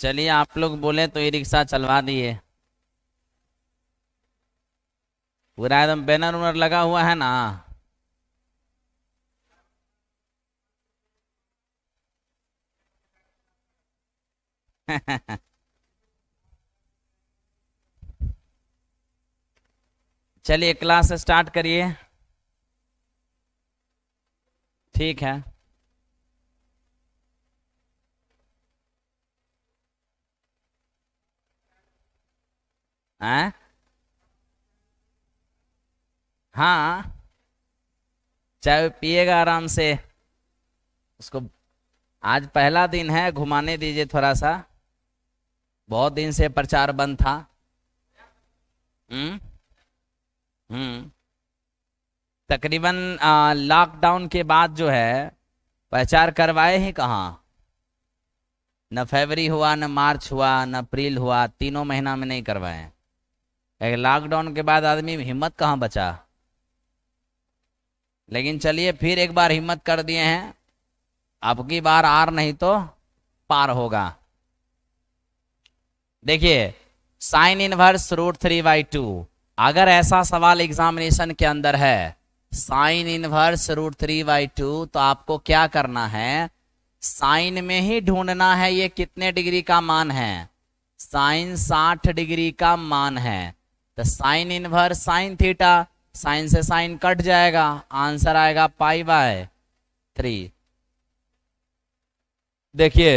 चलिए आप लोग बोले तो ई रिक्शा चलवा दिए पूरा एकदम बैनर उनर लगा हुआ है ना चलिए क्लास स्टार्ट करिए ठीक है हैं हाँ चाय पिएगा आराम से उसको आज पहला दिन है घुमाने दीजिए थोड़ा सा बहुत दिन से प्रचार बंद था हम्म हम्म तकरीबन लॉकडाउन के बाद जो है प्रचार करवाए ही कहाँ न फरवरी हुआ न मार्च हुआ न अप्रैल हुआ तीनों महीना में नहीं करवाए लॉकडाउन के बाद आदमी हिम्मत कहाँ बचा लेकिन चलिए फिर एक बार हिम्मत कर दिए हैं अब की बार आर नहीं तो पार होगा देखिए sine inverse root three by two अगर ऐसा सवाल एग्जामिनेशन के अंदर है sine inverse root three by two तो आपको क्या करना है साइन में ही ढूंढना है ये कितने डिग्री का मान है साइन साठ डिग्री का मान है तो sine inverse sine theta sine से साइन कट जाएगा आंसर आएगा पाई बाय थ्री देखिए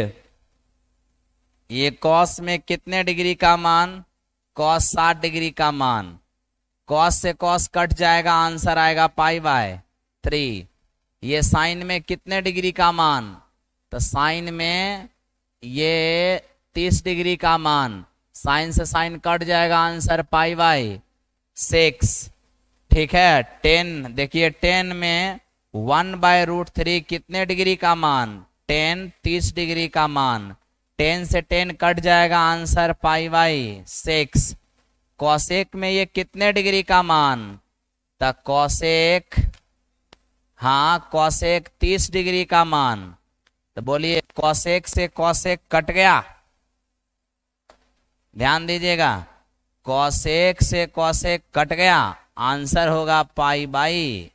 ये कॉस में कितने डिग्री का मान कॉस सात डिग्री का मान कॉस से कॉस कट जाएगा आंसर आएगा पाई बाय थ्री ये साइन में कितने डिग्री का मान तो साइन में ये तीस डिग्री का मान साइन से साइन कट जाएगा आंसर पाई बाई सिक्स ठीक है टेन देखिए टेन में वन बाय रूट थ्री कितने डिग्री का मान टेन तीस डिग्री का मान टेन से टेन कट जाएगा answer pi by six cosec में ये कितने डिग्री का मान तो कौशेक हाँ कौशेक तीस डिग्री का मान तो बोलिए कौशेक से कौशेक कट गया ध्यान दीजिएगा कौशेक से कौशेक कट गया आंसर होगा पाई बाई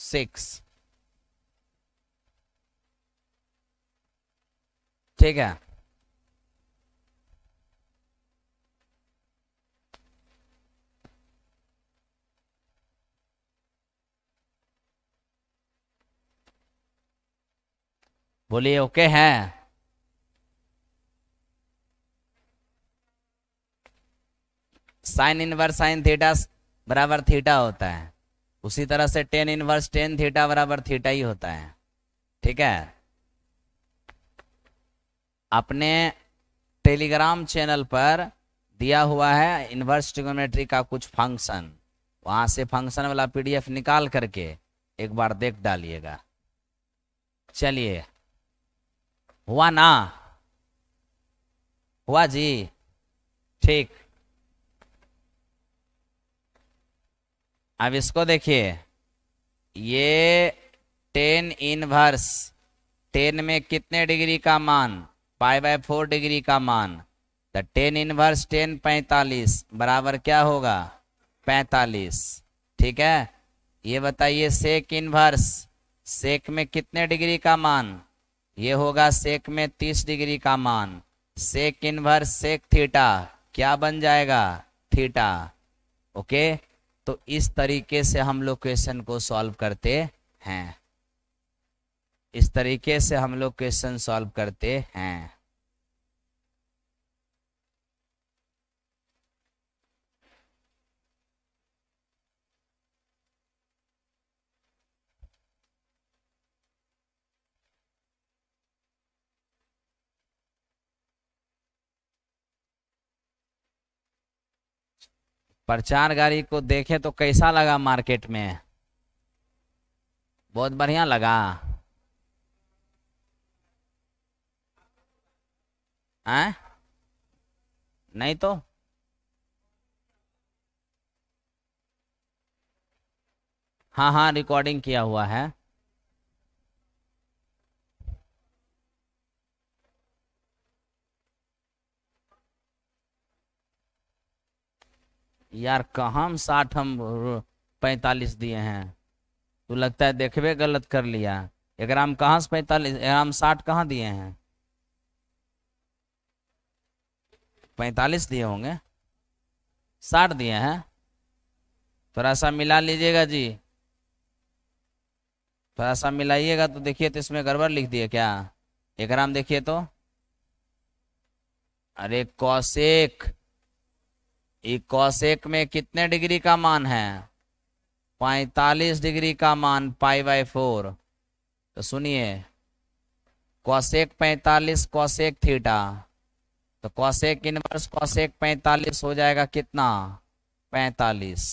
सिक्स ठीक है बोलिए ओके है साइन इनवर्स साइन थीटा बराबर थीटा होता है उसी तरह से टेन इनवर्स टेन थीटा बराबर थीटा ही होता है ठीक है अपने टेलीग्राम चैनल पर दिया हुआ है इनवर्स ट्रिगोमेट्री का कुछ फंक्शन वहां से फंक्शन वाला पीडीएफ निकाल करके एक बार देख डालिएगा चलिए हुआ ना हुआ जी ठीक अब इसको देखिए ये टेन इनवर्स टेन में कितने डिग्री का मान पाई बाय फोर डिग्री का मान तो टेन इनवर्स टेन पैंतालीस बराबर क्या होगा पैंतालीस ठीक है ये बताइए सेक इनवर्स सेक में कितने डिग्री का मान ये होगा सेक में तीस डिग्री का मान सेक इनवर्स सेक थीटा क्या बन जाएगा थीटा ओके तो इस तरीके से हम लोग क्वेश्चन को सॉल्व करते हैं इस तरीके से हम लोग क्वेश्चन सॉल्व करते हैं प्रचार गाड़ी को देखे तो कैसा लगा मार्केट में बहुत बढ़िया लगा आ? नहीं तो हाँ हाँ रिकॉर्डिंग किया हुआ है यार कहाँ साठ हम पैंतालीस दिए हैं तो लगता है देखबे गलत कर लिया एक राम कहाँ से पैंतालीस राम साठ कहाँ दिए हैं पैंतालीस दिए होंगे साठ दिए हैं थोड़ा सा मिला लीजिएगा जी थोड़ा सा मिलाइएगा तो देखिए तो इसमें गड़बड़ लिख दिए क्या एक राम देखिए तो अरे कौशिक कॉस एक में कितने डिग्री का मान है पैतालीस डिग्री का मान पाई बाई फोर तो सुनिए कॉसेक पैंतालीस एक थीटा तो कॉसेक इनवर्स कॉशेक पैंतालीस हो जाएगा कितना पैंतालीस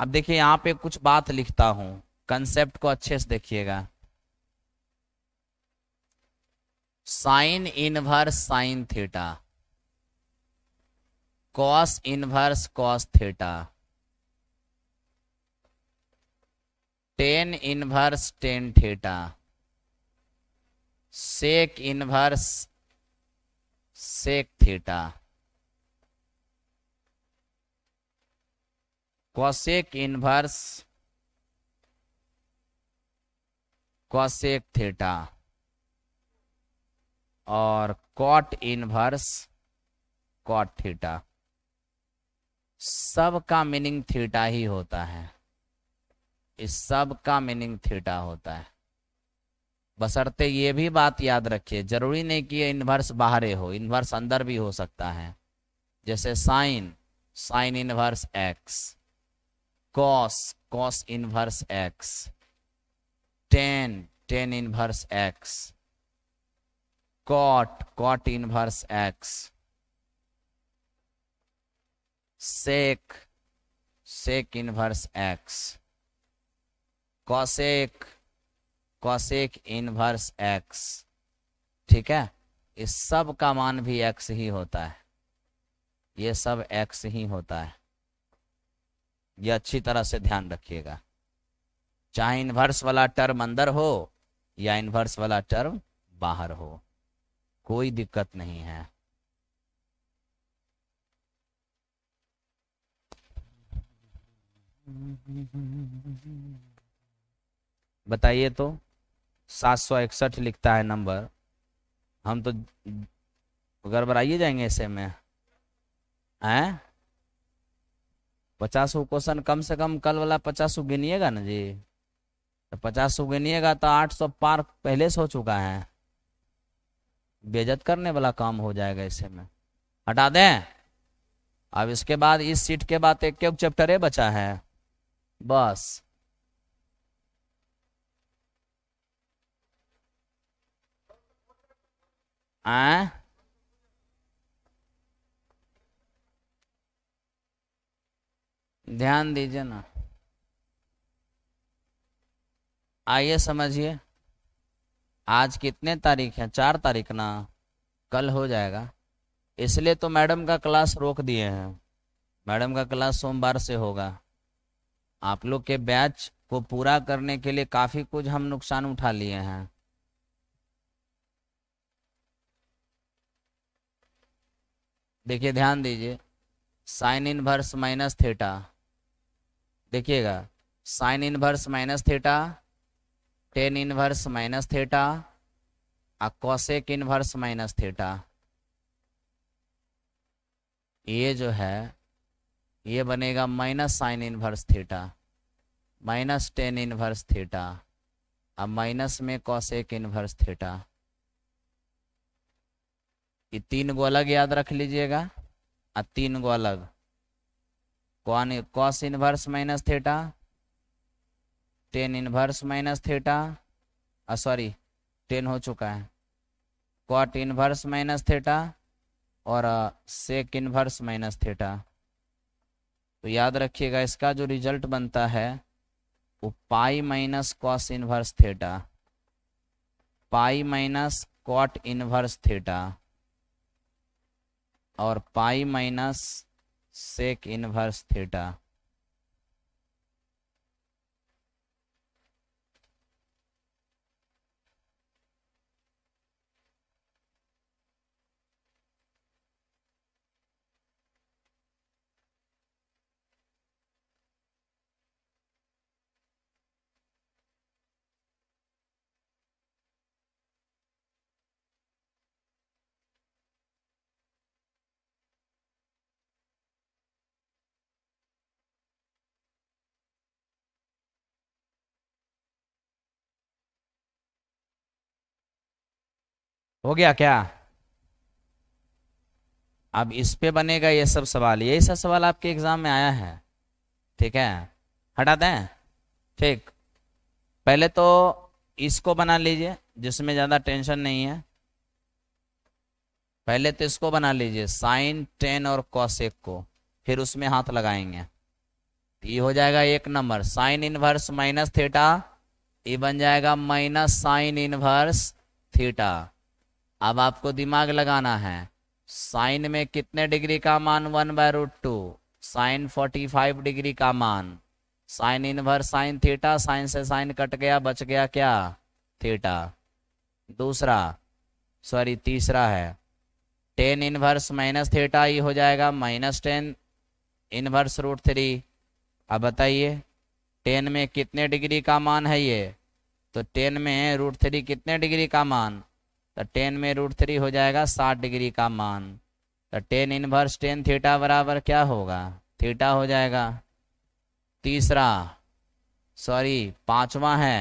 अब देखिए यहां पे कुछ बात लिखता हूं कंसेप्ट को अच्छे से देखिएगा sine inverse sine theta cos inverse cos theta tan inverse tan theta sec inverse sec theta cosec inverse cosec theta और कॉट इनवर्स कॉट थीटा सब का मीनिंग थीटा ही होता है इस सब का मीनिंग थीटा होता है बसरते ये भी बात याद रखिए जरूरी नहीं कि इनवर्स बाहर हो इन्वर्स अंदर भी हो सकता है जैसे sine sine inverse x cos cos inverse x tan tan inverse x cot cot inverse x sec sec inverse x cosec cosec inverse x ठीक है इस सब का मान भी x ही होता है ये सब x ही होता है ये अच्छी तरह से ध्यान रखिएगा चाहे इनवर्स वाला टर्म अंदर हो या इनवर्स वाला टर्म बाहर हो कोई दिक्कत नहीं है बताइए तो सात सौ इकसठ लिखता है नंबर हम तो गड़बड़ाइए जाएंगे ऐसे में हैं पचास क्वेश्चन कम से कम कल वाला पचास गिनिएगा ना जी तो पचास गिनिएगा तो आठ सौ पार पहले से हो चुका है बेजत करने वाला काम हो जाएगा ऐसे में हटा दें अब इसके बाद इस सीट के बाद एक चैप्टर बचा है बस आ ध्यान दीजिए ना आइए समझिए आज कितने तारीख है चार तारीख ना कल हो जाएगा इसलिए तो मैडम का क्लास रोक दिए हैं मैडम का क्लास सोमवार से होगा आप लोग के बैच को पूरा करने के लिए काफी कुछ हम नुकसान उठा लिए हैं देखिए ध्यान दीजिए साइन इनवर्स माइनस थेटा देखिएगा sine inverse minus theta tan inverse minus theta और कॉसेक इनवर्स माइनस थेटा ये जो है ये बनेगा minus sine inverse theta minus tan inverse theta अब माइनस में कॉसेक इनवर्स थीटा ये तीन गो अलग याद रख लीजिएगा और तीन गो अलग कौन cos inverse minus theta tan inverse minus theta sorry tan हो चुका है कॉट इनवर्स माइनस थीटा और सेक इनवर्स माइनस थीटा तो याद रखिएगा इसका जो रिजल्ट बनता है वो pi minus cos inverse theta pi minus cot inverse theta और pi minus sec inverse theta हो गया क्या अब इस पे बनेगा ये सब सवाल यही सब सवाल आपके एग्जाम में आया है ठीक है हटा दें ठीक पहले तो इसको बना लीजिए जिसमें ज़्यादा टेंशन नहीं है पहले तो इसको बना लीजिए साइन टेन और एक को फिर उसमें हाथ लगाएंगे तो ये हो जाएगा एक number sine inverse minus theta ये बन जाएगा माइनस साइन इनवर्स थीटा अब आपको दिमाग लगाना है साइन में कितने डिग्री का मान one by root two sine forty five degree का मान sine inverse sine theta sine से साइन कट गया बच गया क्या थीटा दूसरा सॉरी तीसरा है टेन इनवर्स माइनस थीटा ये हो जाएगा minus tan inverse root three अब बताइए टेन में कितने डिग्री का मान है ये तो टेन में रूट थ्री कितने डिग्री का मान तो टेन में रूट थ्री हो जाएगा साठ डिग्री का मान तो टेन इनवर्स टेन थीटा बराबर क्या होगा थीटा हो जाएगा तीसरा सॉरी पांचवा है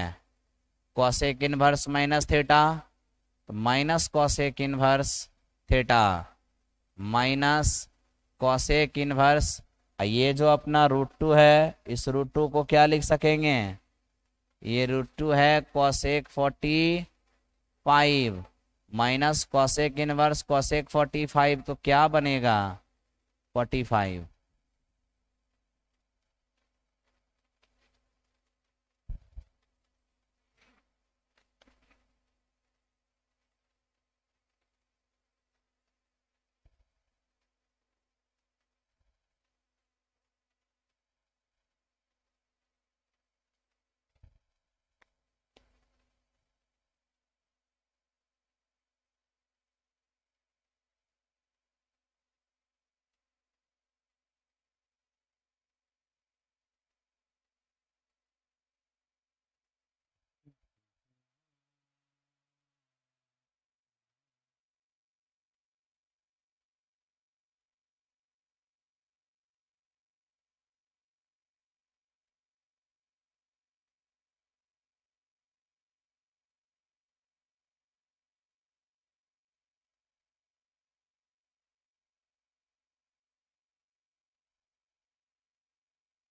कॉसेक इनवर्स माइनस थीटा तो minus cosec inverse theta minus cosec inverse ये जो अपना रूट टू है इस रूट टू को क्या लिख सकेंगे ये रूट टू है cosec forty five minus cosec inverse cosec forty five तो क्या बनेगा फोर्टी फाइव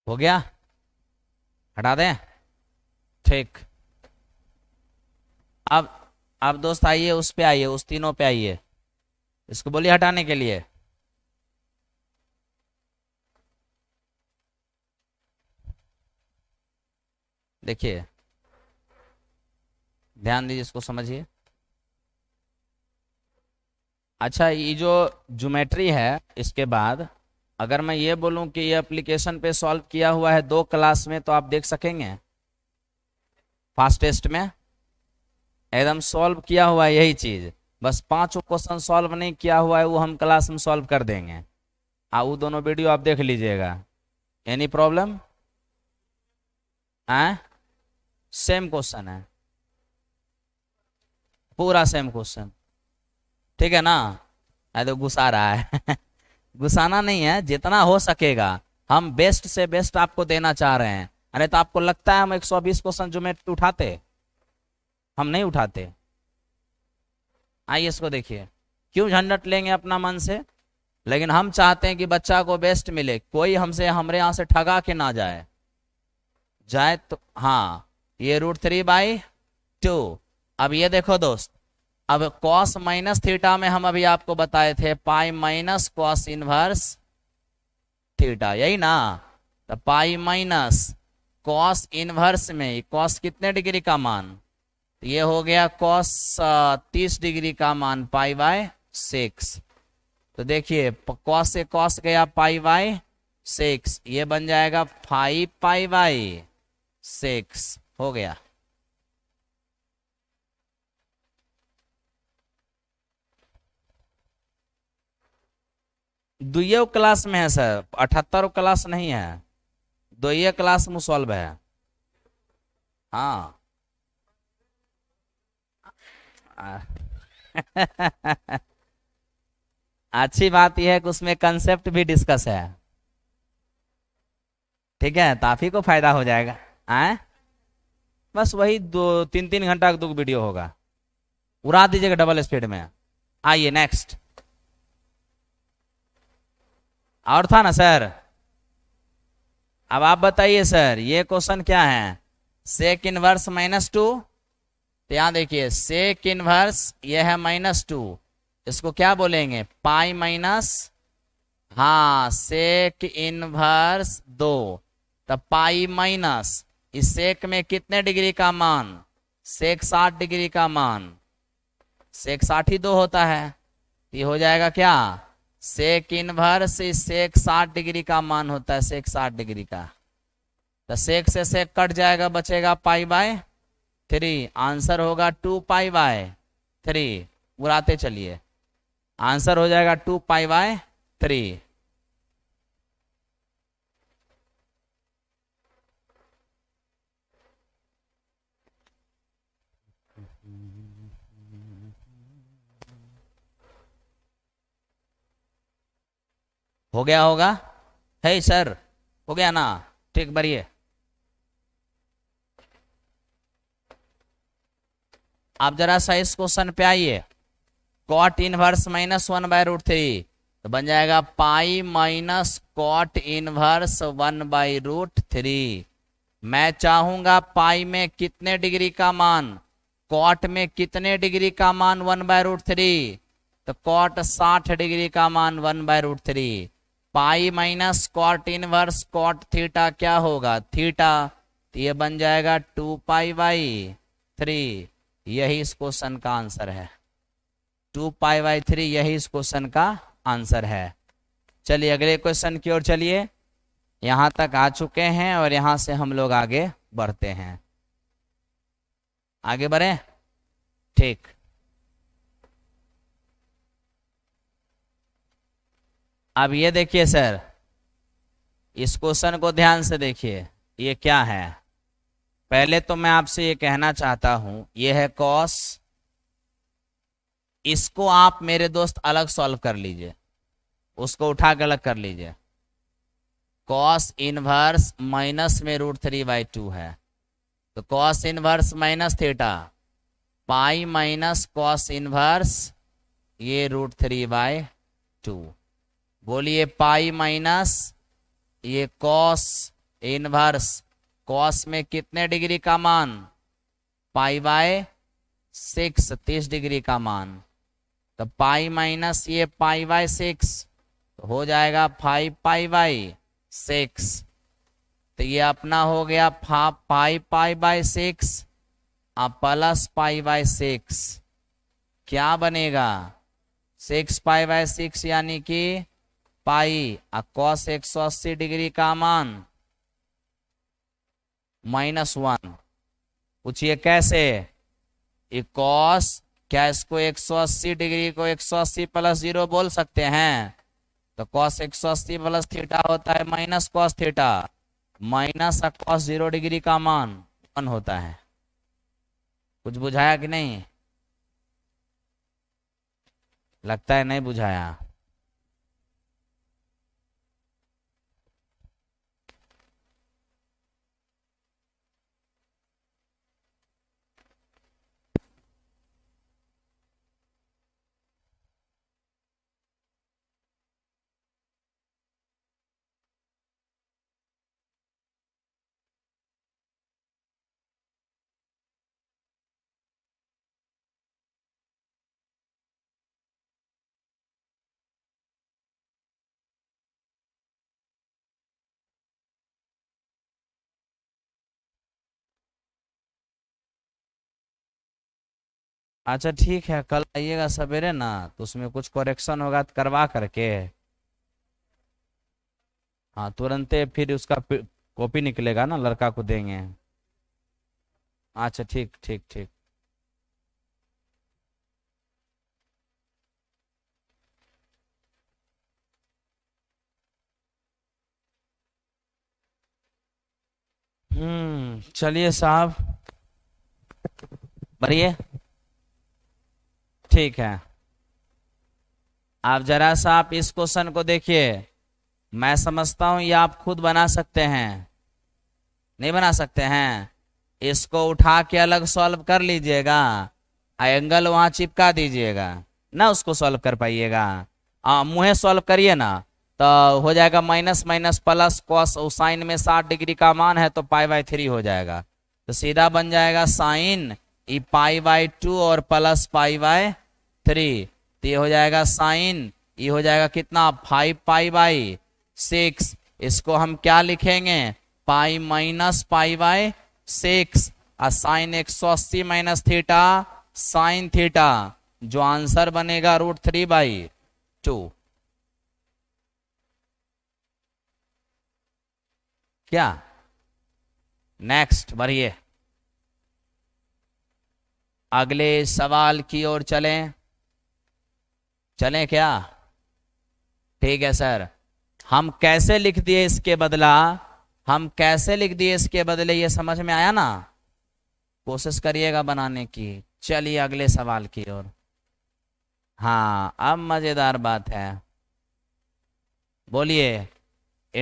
हो गया हटा दें ठीक अब अब दोस्त आइए उस पे आइए उस तीनों पे आइए इसको बोलिए हटाने के लिए देखिए ध्यान दीजिए इसको समझिए अच्छा ये जो ज्योमेट्री है इसके बाद अगर मैं ये बोलूं कि ये एप्लीकेशन पे सॉल्व किया हुआ है दो क्लास में तो आप देख सकेंगे फास्टेस्ट में एकदम सॉल्व किया हुआ है यही चीज बस पांचों क्वेश्चन सॉल्व नहीं किया हुआ है वो हम क्लास में सॉल्व कर देंगे आ हाँ, वो दोनों वीडियो आप देख लीजिएगा एनी प्रॉब्लम है सेम क्वेश्चन है पूरा सेम क्वेश्चन ठीक है ना तो गुस्सा रहा है घुसाना नहीं है जितना हो सकेगा हम बेस्ट से बेस्ट आपको देना चाह रहे हैं अरे तो आपको लगता है हम 120 क्वेश्चन मैं उठाते हम नहीं उठाते आइए इसको देखिए क्यों झंडट लेंगे अपना मन से लेकिन हम चाहते हैं कि बच्चा को बेस्ट मिले कोई हमसे हमारे यहां से ठगा के ना जाए जाए तो हाँ ये रूट थ्री बाई टू अब ये देखो दोस्त अब कॉस माइनस थीटा में हम अभी आपको बताए थे pi minus cos inverse theta यही ना तो पाई माइनस कॉस इनवर्स में कॉस कितने डिग्री का मान तो ये हो गया कॉस तीस डिग्री का मान पाई बाय सिक्स तो देखिए कॉस से कॉस गया पाई बाय सिक्स ये बन जाएगा फाइव पाई बाय सिक्स हो गया दुइयो क्लास में है सर अठहत्तर क्लास नहीं है दुइये क्लास में सॉल्व है हाँ अच्छी बात यह है कि उसमें कंसेप्ट भी डिस्कस है ठीक है ताफी को फायदा हो जाएगा आए बस वही दो तीन तीन घंटा का दो वीडियो होगा उड़ा दीजिएगा डबल स्पीड में आइए नेक्स्ट और था ना सर अब आप बताइए सर ये क्वेश्चन क्या है सेक इनवर्स माइनस टू तो यहां देखिए सेक इनवर्स ये है माइनस टू इसको क्या बोलेंगे पाई माइनस हाँ सेक इनवर्स दो तो पाई माइनस इस सेक में कितने डिग्री का मान सेक साठ डिग्री का मान सेक साठ ही दो होता है तो ये हो जाएगा क्या सेक इनवर्स इस सेक साठ डिग्री का मान होता है सेक साठ डिग्री का तो सेक से सेक कट जाएगा बचेगा पाई बाय थ्री आंसर होगा टू पाई बाय थ्री उड़ाते चलिए आंसर हो जाएगा टू पाई बाय थ्री हो गया होगा है सर हो गया ना ठीक भरिए आप जरा सा इस क्वेश्चन पे आइए cot inverse minus one by root three तो बन जाएगा pi minus cot inverse one by root three मैं चाहूंगा पाई में कितने डिग्री का मान कॉट में कितने डिग्री का मान वन बाय रूट थ्री तो कॉट साठ डिग्री का मान one by root three pi minus cot inverse cot theta क्या होगा थीटा तो ये बन जाएगा टू पाई वाई थ्री यही इस क्वेश्चन का आंसर है टू पाई वाई थ्री यही इस क्वेश्चन का आंसर है चलिए अगले क्वेश्चन की ओर चलिए यहां तक आ चुके हैं और यहां से हम लोग आगे बढ़ते हैं आगे बढ़े ठीक अब ये देखिए सर इस क्वेश्चन को ध्यान से देखिए ये क्या है पहले तो मैं आपसे ये कहना चाहता हूं ये है कॉस इसको आप मेरे दोस्त अलग सॉल्व कर लीजिए उसको उठा के अलग कर लीजिए कॉस इनवर्स माइनस में रूट थ्री बाई टू है तो cos inverse minus theta pi minus cos inverse ये रूट थ्री बाय टू बोलिए पाई माइनस ये कॉस इनवर्स कॉस में कितने डिग्री का मान पाई बाय सिक्स तीस डिग्री का मान तो पाई माइनस ये पाई बाय सिक्स तो हो जाएगा फाइव पाई बाय सिक्स तो ये अपना हो गया फा पाई पाई बाय सिक्स और प्लस पाई बाय सिक्स क्या बनेगा सिक्स पाई बाय सिक्स यानी कि पाई आ कॉस एक सौ अस्सी डिग्री का मान माइनस वन पूछिए कैसे कॉस क्या इसको 180 डिग्री को 180 प्लस जीरो बोल सकते हैं तो कॉस 180 प्लस थीटा होता है minus cos theta minus cos zero degree का मान वन होता है कुछ बुझाया कि नहीं लगता है नहीं बुझाया अच्छा ठीक है कल आइएगा सवेरे ना तो उसमें कुछ करेक्शन होगा तो करवा करके हाँ तुरंत फिर उसका कॉपी निकलेगा ना लड़का को देंगे अच्छा ठीक ठीक ठीक हम्म चलिए साहब बढ़िया ठीक है आप जरा सा आप इस क्वेश्चन को देखिए मैं समझता हूं ये आप खुद बना सकते हैं नहीं बना सकते हैं इसको उठा के अलग सॉल्व कर लीजिएगा एंगल वहां चिपका दीजिएगा ना उसको सॉल्व कर पाइएगा हाँ, मुहे सॉल्व करिए ना तो हो जाएगा माइनस माइनस प्लस कॉस और साइन में साठ डिग्री का मान है तो पाई बाई थ्री हो जाएगा तो सीधा बन जाएगा साइन ई पाई बाई टू और प्लस पाई बाई थ्री तो ये हो जाएगा साइन ये हो जाएगा कितना फाइव पाई बाई सिक्स इसको हम क्या लिखेंगे pi minus pi by six और साइन एक सौ अस्सी माइनस थीटा साइन थीटा जो आंसर बनेगा रूट थ्री बाई टू क्या नेक्स्ट बढ़िए अगले सवाल की ओर चलें चले क्या ठीक है सर हम कैसे लिख दिए इसके बदला हम कैसे लिख दिए इसके बदले ये समझ में आया ना कोशिश करिएगा बनाने की चलिए अगले सवाल की ओर हाँ अब मजेदार बात है बोलिए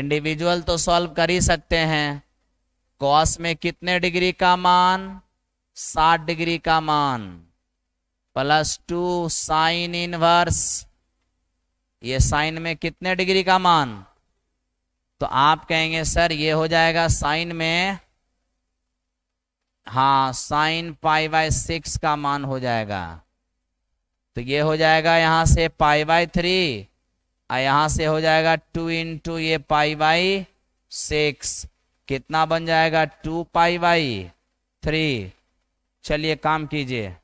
इंडिविजुअल तो सॉल्व कर ही सकते हैं कॉस में कितने डिग्री का मान साठ डिग्री का मान प्लस टू साइन इनवर्स ये साइन में कितने डिग्री का मान तो आप कहेंगे सर ये हो जाएगा साइन में हाँ साइन पाई बाय सिक्स का मान हो जाएगा तो ये हो जाएगा यहां से पाई बाय थ्री और यहां से हो जाएगा टू इन टू ये पाई बाई सिक्स कितना बन जाएगा टू पाई बाई थ्री चलिए काम कीजिए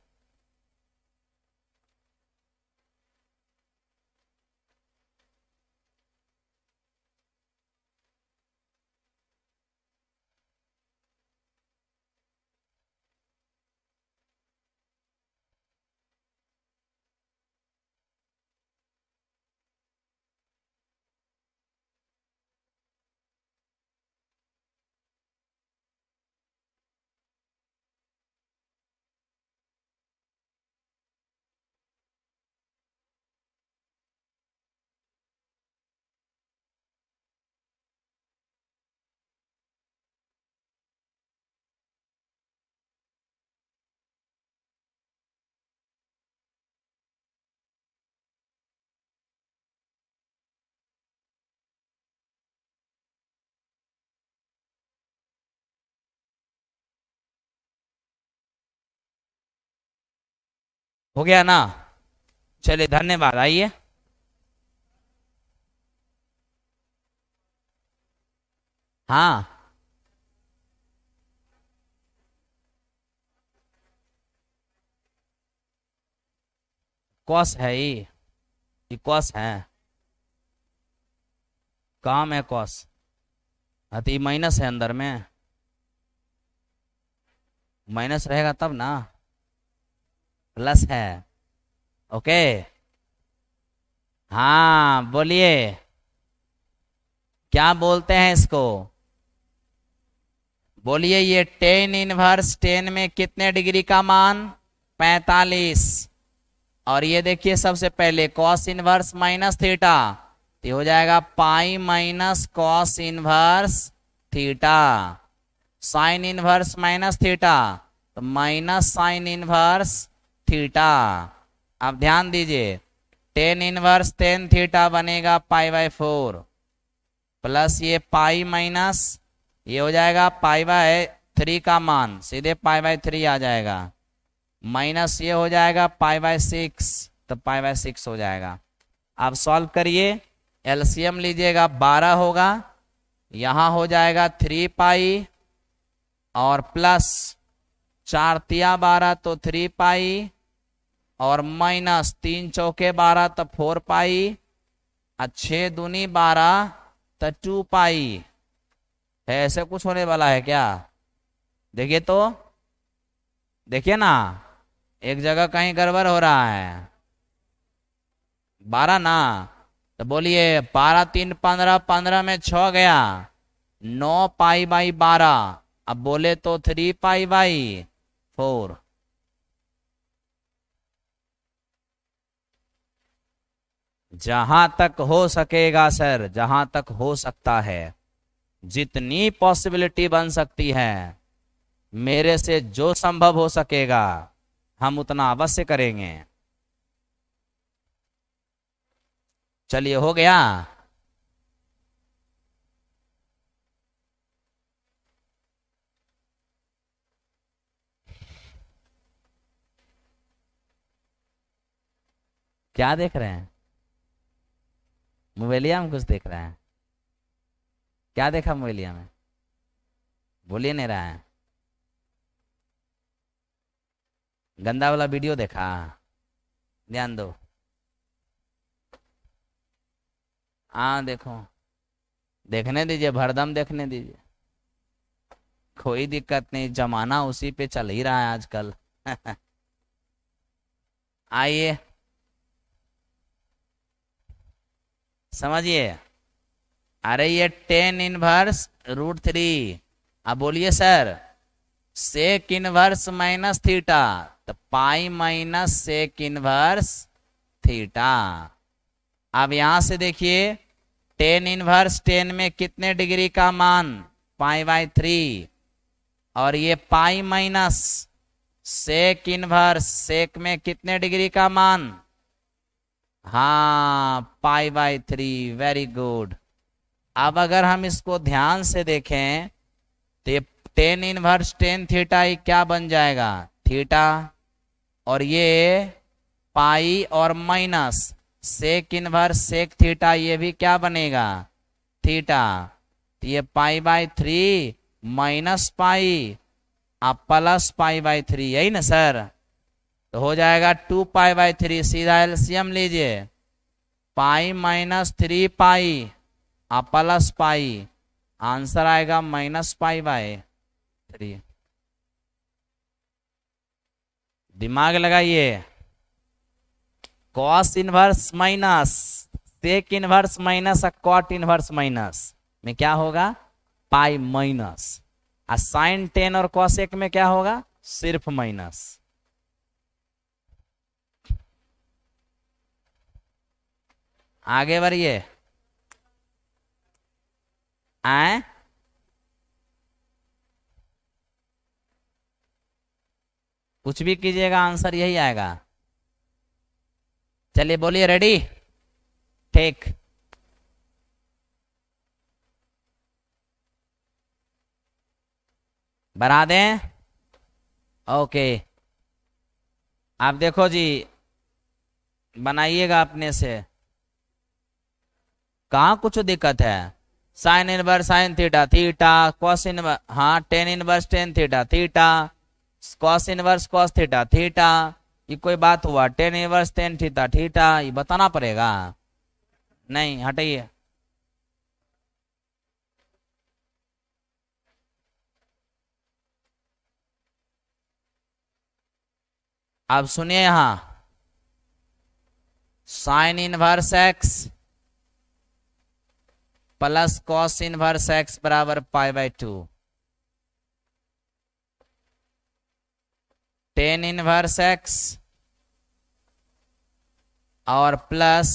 हो गया ना चलिए धन्यवाद आइए हाँ कॉस है ये ये कॉस है काम है कॉस हाँ तो ये माइनस है अंदर में माइनस रहेगा तब ना प्लस है ओके हाँ बोलिए क्या बोलते हैं इसको बोलिए ये टेन इनवर्स टेन में कितने डिग्री का मान पैतालीस और ये देखिए सबसे पहले कॉस इनवर्स माइनस थीटा तो हो जाएगा pi minus cos inverse theta sine inverse minus theta तो माइनस साइन इनवर्स थीटा अब ध्यान दीजिए टेन इनवर्स टेन थीटा बनेगा पाई बाय फोर प्लस ये पाई माइनस ये हो जाएगा पाई बाय थ्री का मान सीधे पाई बाय थ्री आ जाएगा माइनस ये हो जाएगा पाई बाय सिक्स तो पाई बाय सिक्स हो जाएगा अब सॉल्व करिए एलसीएम लीजिएगा बारह होगा यहां हो जाएगा थ्री पाई और प्लस चार तिया बारह तो थ्री पाई और माइनस तीन चौके बारह तो फोर पाई और छह दूनी बारह तो टू पाई है ऐसे कुछ होने वाला है क्या देखिए तो देखिए ना एक जगह कहीं गड़बड़ हो रहा है बारह ना तो बोलिए बारह तीन पंद्रह पंद्रह में छ गया नौ पाई बाई बारह अब बोले तो थ्री पाई बाई फोर जहां तक हो सकेगा सर जहां तक हो सकता है जितनी पॉसिबिलिटी बन सकती है मेरे से जो संभव हो सकेगा हम उतना अवश्य करेंगे चलिए हो गया क्या देख रहे हैं मोबाइलिया में कुछ देख रहा है क्या देखा मोबाइलिया में बोलिए नहीं रहा है गंदा वाला वीडियो देखा ध्यान दो आ हाँ, देखो देखने दीजिए भरदम देखने दीजिए कोई दिक्कत नहीं जमाना उसी पे चल ही रहा है आजकल आइए समझिए अरे ये टेन इनवर्स रूट थ्री अब बोलिए sir sec inverse minus theta तो pi minus sec inverse theta अब यहां से देखिए टेन इनवर्स टेन में कितने डिग्री का मान पाई बाई थ्री और ये पाई माइनस सेक इनवर्स सेक में कितने डिग्री का मान हाँ pi by three very good अब अगर हम इसको ध्यान से देखें तो ये टेन इनवर्स टेन थीटा ये क्या बन जाएगा थीटा और ये पाई और minus sec inverse sec theta ये भी क्या बनेगा थीटा तो ये pi by three minus pi और प्लस पाई बाई थ्री यही ना सर तो हो जाएगा टू पाई बाई थ्री सीधा एलसीएम लीजिए पाई माइनस थ्री पाई और प्लस पाई आंसर आएगा माइनस पाई बाय थ्री दिमाग लगाइए cos inverse minus sec inverse minus और कॉट इनवर्स माइनस में क्या होगा पाई माइनस और साइन टेन और कॉस एक में क्या होगा सिर्फ माइनस आगे बढ़िए आए कुछ भी कीजिएगा आंसर यही आएगा चलिए बोलिए रेडी ठीक बना दें ओके आप देखो जी बनाइएगा अपने से कहा कुछ दिक्कत है sine inverse sine theta theta cos inverse हाँ tan inverse tan theta theta cos inverse cos theta theta ये कोई बात हुआ tan inverse tan theta theta ये बताना पड़ेगा नहीं हटाइए आप सुनिए यहां sine inverse x plus cos inverse x बराबर pi by two tan inverse x और प्लस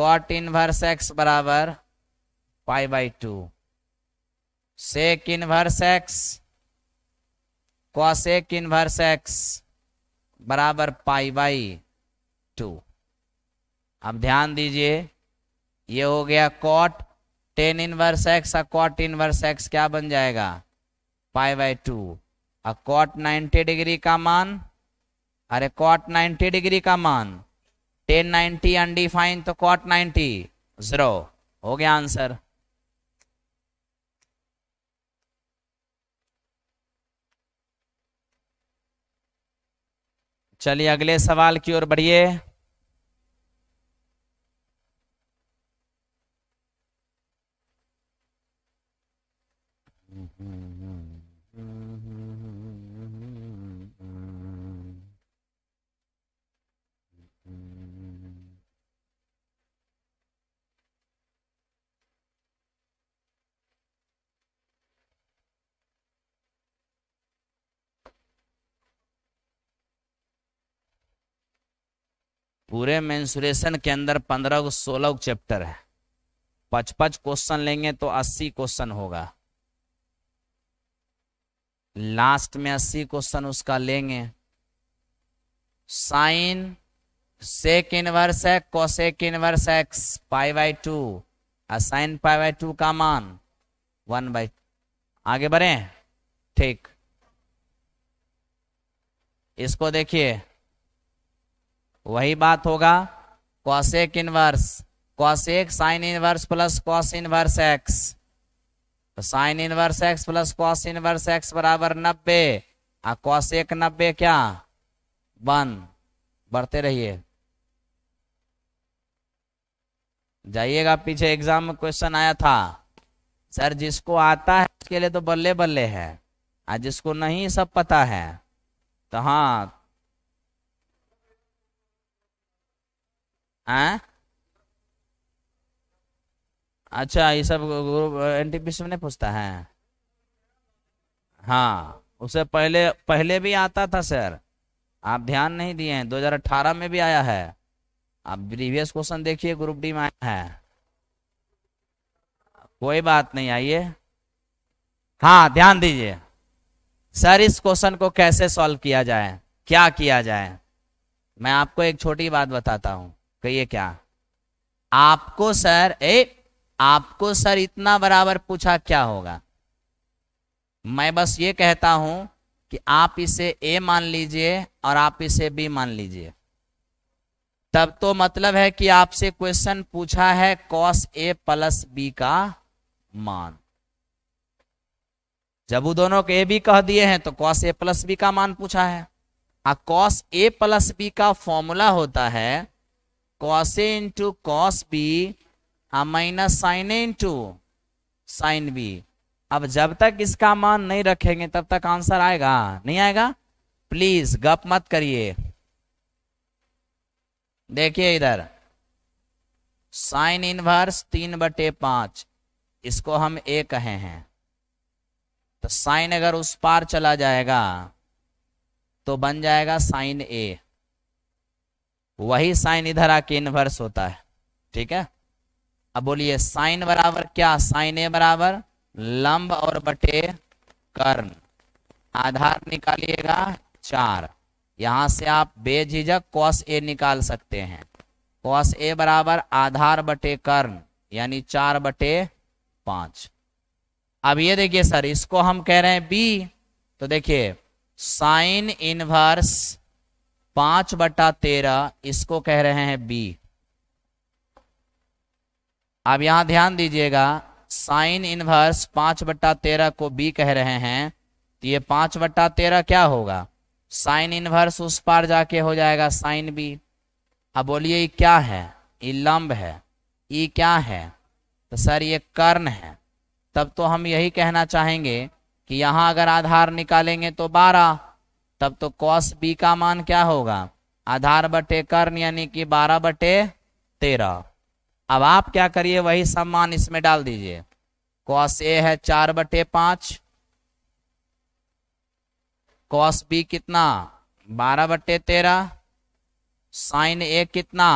कॉट इनवर्स एक्स बराबर pi by two sec inverse x cosec inverse x बराबर पाई बाई टू अब ध्यान दीजिए ये हो गया कॉट टेन इनवर्स एक्स और कॉट इनवर्स एक्स क्या बन जाएगा पाई बाई टू और कॉट नाइन्टी डिग्री का मान अरे कॉट नाइन्टी डिग्री का मान टेन नाइन्टी अनडिफाइन तो कॉट नाइन्टी जीरो हो गया आंसर चलिए अगले सवाल की ओर बढ़िए पूरे मैंसुरेशन के अंदर पंद्रह सोलह चैप्टर है पच पच क्वेश्चन लेंगे तो अस्सी क्वेश्चन होगा लास्ट में अस्सी क्वेश्चन उसका लेंगे साइन सेक इनवर्स है cosec inverse x pi by two sine pi by two का मान वन बाई आगे बढ़े ठीक इसको देखिए वही बात होगा cosec inverse cosec sine inverse plus cos inverse x तो sine inverse x plus cos inverse x बराबर नब्बे और हाँ, कॉशेक नब्बे क्या वन बढ़ते रहिए जाइएगा पीछे एग्जाम में क्वेश्चन आया था सर जिसको आता है उसके लिए तो बल्ले बल्ले है और हाँ, जिसको नहीं सब पता है तो हाँ हैं हाँ? अच्छा ये सब ग्रुप टी पी सी पूछता है हाँ उसे पहले पहले भी आता था सर आप ध्यान नहीं दिए हैं 2018 में भी आया है आप प्रीवियस क्वेश्चन देखिए ग्रुप डी में आया है कोई बात नहीं आइए हाँ ध्यान दीजिए सर इस क्वेश्चन को कैसे सॉल्व किया जाए क्या किया जाए मैं आपको एक छोटी बात बताता हूं कहिए क्या आपको सर ए आपको सर इतना बराबर पूछा क्या होगा मैं बस ये कहता हूं कि आप इसे ए मान लीजिए और आप इसे बी मान लीजिए तब तो मतलब है कि आपसे क्वेश्चन पूछा है कॉस ए प्लस बी का मान जब वो दोनों को ए बी कह दिए हैं तो कॉस ए प्लस बी का मान पूछा है और कॉस ए प्लस बी का फॉर्मूला होता है cos a into cos b और minus sine A into sine B अब जब तक इसका मान नहीं रखेंगे तब तक आंसर आएगा नहीं आएगा प्लीज गप मत करिए देखिए इधर साइन इनवर्स तीन बटे पांच इसको हम ए कहे हैं तो साइन अगर उस पार चला जाएगा तो बन जाएगा साइन ए वही साइन इधर आके इनवर्स होता है ठीक है अब बोलिए साइन बराबर क्या साइन ए बराबर लंब और बटे कर्ण आधार निकालिएगा चार यहां से आप बेझिझक कॉस ए निकाल सकते हैं कॉस ए बराबर आधार बटे कर्ण यानी चार बटे पांच अब ये देखिए सर इसको हम कह रहे हैं बी तो देखिए साइन इनवर्स पांच बटा तेरह इसको कह रहे हैं बी अब यहां ध्यान दीजिएगा साइन इनवर्स पांच बट्टा तेरह को बी कह रहे हैं तो ये पांच बट्टा तेरह क्या होगा साइन इनवर्स उस पार जाके हो जाएगा साइन बी अब बोलिए क्या है ये लंब है ये क्या है तो सर ये कर्ण है तब तो हम यही कहना चाहेंगे कि यहां अगर आधार निकालेंगे तो बारह तब तो कॉस बी का मान क्या होगा आधार बटे कर्ण यानी कि बारह बटे तेरह अब आप क्या करिए वही सब मान इसमें डाल दीजिए कॉस ए है चार बटे पांच कॉस बी कितना बारह बटे तेरह साइन ए कितना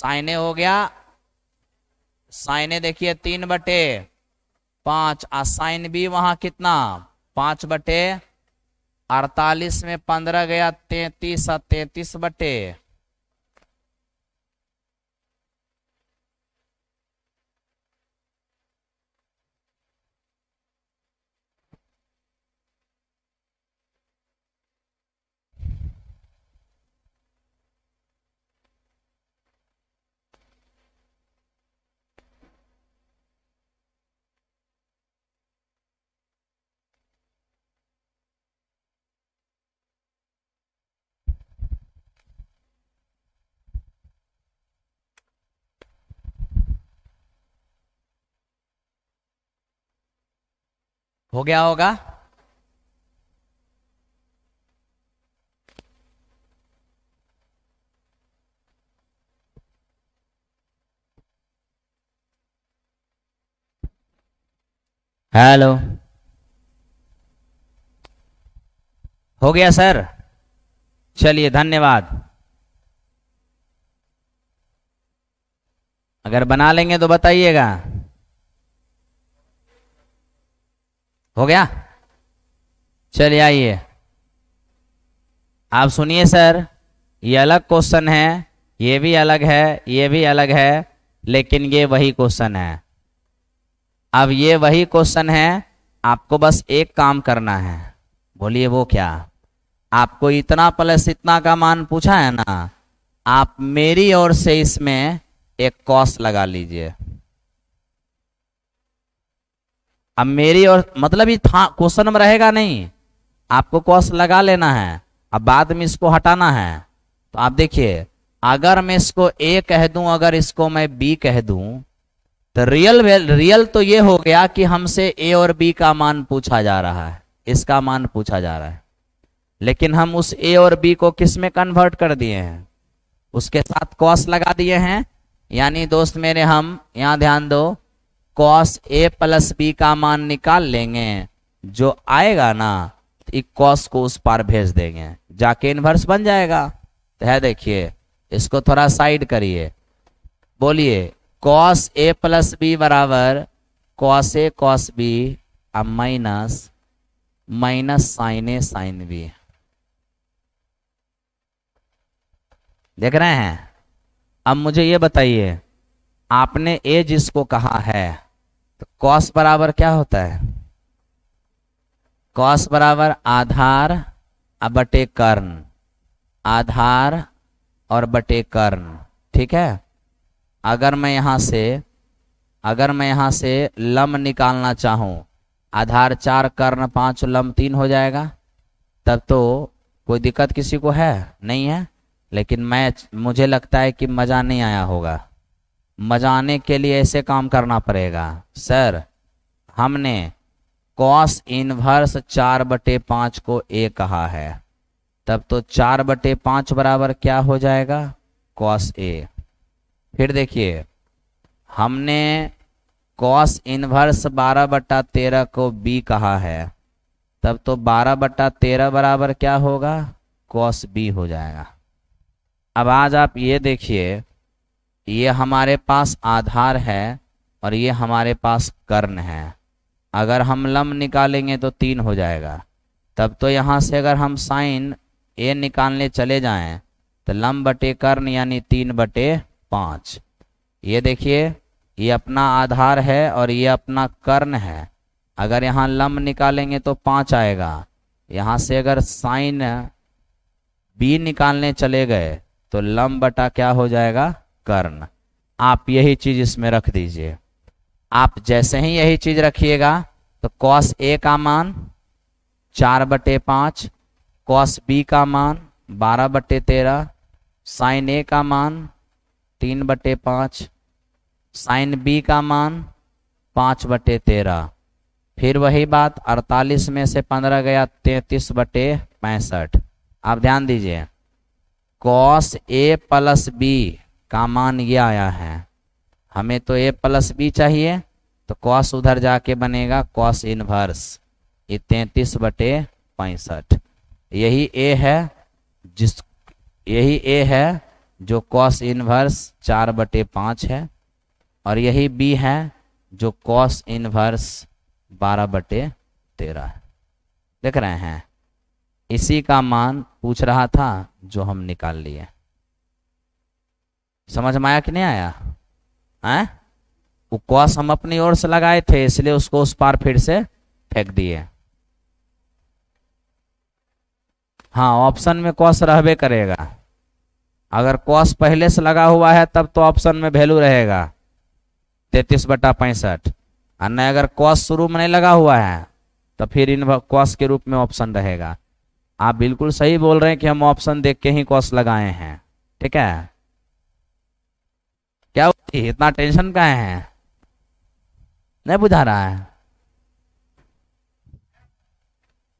साइन ए हो गया साइन ए देखिए तीन बटे पांच और साइन बी वहां कितना पांच बटे अड़तालीस में पंद्रह गया तैतीस और तैतीस बटे हो गया होगा हेलो हो गया सर चलिए धन्यवाद अगर बना लेंगे तो बताइएगा हो गया चलिए आइए आप सुनिए सर ये अलग क्वेश्चन है ये भी अलग है ये भी अलग है लेकिन ये वही क्वेश्चन है अब ये वही क्वेश्चन है आपको बस एक काम करना है बोलिए वो क्या आपको इतना प्लस इतना का मान पूछा है ना आप मेरी ओर से इसमें एक कॉस लगा लीजिए अब मेरी और मतलब ये था क्वेश्चन में रहेगा नहीं आपको कॉस लगा लेना है अब बाद में इसको हटाना है तो आप देखिए अगर मैं इसको ए कह दूं अगर इसको मैं बी कह दूं तो रियल रियल तो ये हो गया कि हमसे ए और बी का मान पूछा जा रहा है इसका मान पूछा जा रहा है लेकिन हम उस ए और बी को किस में कन्वर्ट कर दिए हैं उसके साथ कॉस लगा दिए हैं यानी दोस्त मेरे हम यहां ध्यान दो कॉस ए प्लस बी का मान निकाल लेंगे जो आएगा ना तो कॉस को उस पार भेज देंगे जाके इन्वर्स बन जाएगा तो है देखिए इसको थोड़ा साइड करिए बोलिए कॉस ए प्लस बी बराबर कॉस ए कॉस बी और minus minus sine A sine B देख रहे हैं अब मुझे ये बताइए आपने ए जिसको कहा है तो कॉस बराबर क्या होता है कॉस बराबर आधार बटे कर्ण आधार और बटे कर्ण ठीक है अगर मैं यहां से अगर मैं यहां से लम निकालना चाहूं आधार चार कर्ण पांच लम तीन हो जाएगा तब तो कोई दिक्कत किसी को है नहीं है लेकिन मैं मुझे लगता है कि मज़ा नहीं आया होगा मजाने के लिए ऐसे काम करना पड़ेगा सर हमने कॉस इनवर्स चार बटे पाँच को ए कहा है तब तो चार बटे पाँच बराबर क्या हो जाएगा कॉस ए फिर देखिए हमने कॉस इनवर्स बारह बटा तेरह को बी कहा है तब तो बारह बटा तेरह बराबर क्या होगा कॉस बी हो जाएगा अब आज आप ये देखिए ये हमारे पास आधार है और ये हमारे पास कर्ण है अगर हम लम निकालेंगे तो तीन हो जाएगा तब तो यहाँ से अगर हम साइन ए निकालने चले जाएं तो लम बटे कर्ण यानी तीन बटे पाँच ये देखिए ये अपना आधार है और ये अपना कर्ण है अगर यहाँ लम निकालेंगे तो पाँच आएगा यहाँ से अगर साइन बी निकालने चले गए तो लम बटा क्या हो जाएगा कर्ण आप यही चीज इसमें रख दीजिए आप जैसे ही यही चीज रखिएगा तो कॉस ए का मान चार बटे पांच कॉस बी का मान बारह बटे तेरह साइन ए का मान तीन बटे पांच साइन बी का मान पांच बटे तेरह फिर वही बात अड़तालीस में से पंद्रह गया तैतीस बटे पैंसठ आप ध्यान दीजिए कॉस ए प्लस बी का मान ये आया है हमें तो ए प्लस बी चाहिए तो कॉस उधर जाके बनेगा कॉस इनवर्स ये तैतीस बटे पैंसठ यही ए है जिस यही ए है जो कॉस इनवर्स चार बटे पाँच है और यही बी है जो कॉस इनवर्स बारह बटे तेरह है देख रहे हैं इसी का मान पूछ रहा था जो हम निकाल लिए समझ में आया कि नहीं आया है वो क्वास हम अपनी ओर से लगाए थे इसलिए उसको उस पार फिर से फेंक दिए हाँ ऑप्शन में कॉस रहबे करेगा अगर कॉस पहले से लगा हुआ है तब तो ऑप्शन में वैल्यू रहेगा तैतीस बटा पैंसठ और नहीं अगर कॉस शुरू में नहीं लगा हुआ है तो फिर इन कॉस के रूप में ऑप्शन रहेगा आप बिल्कुल सही बोल रहे हैं कि हम ऑप्शन देख के ही कॉस लगाए हैं ठीक है क्या होती है इतना टेंशन का है नहीं बुझा रहा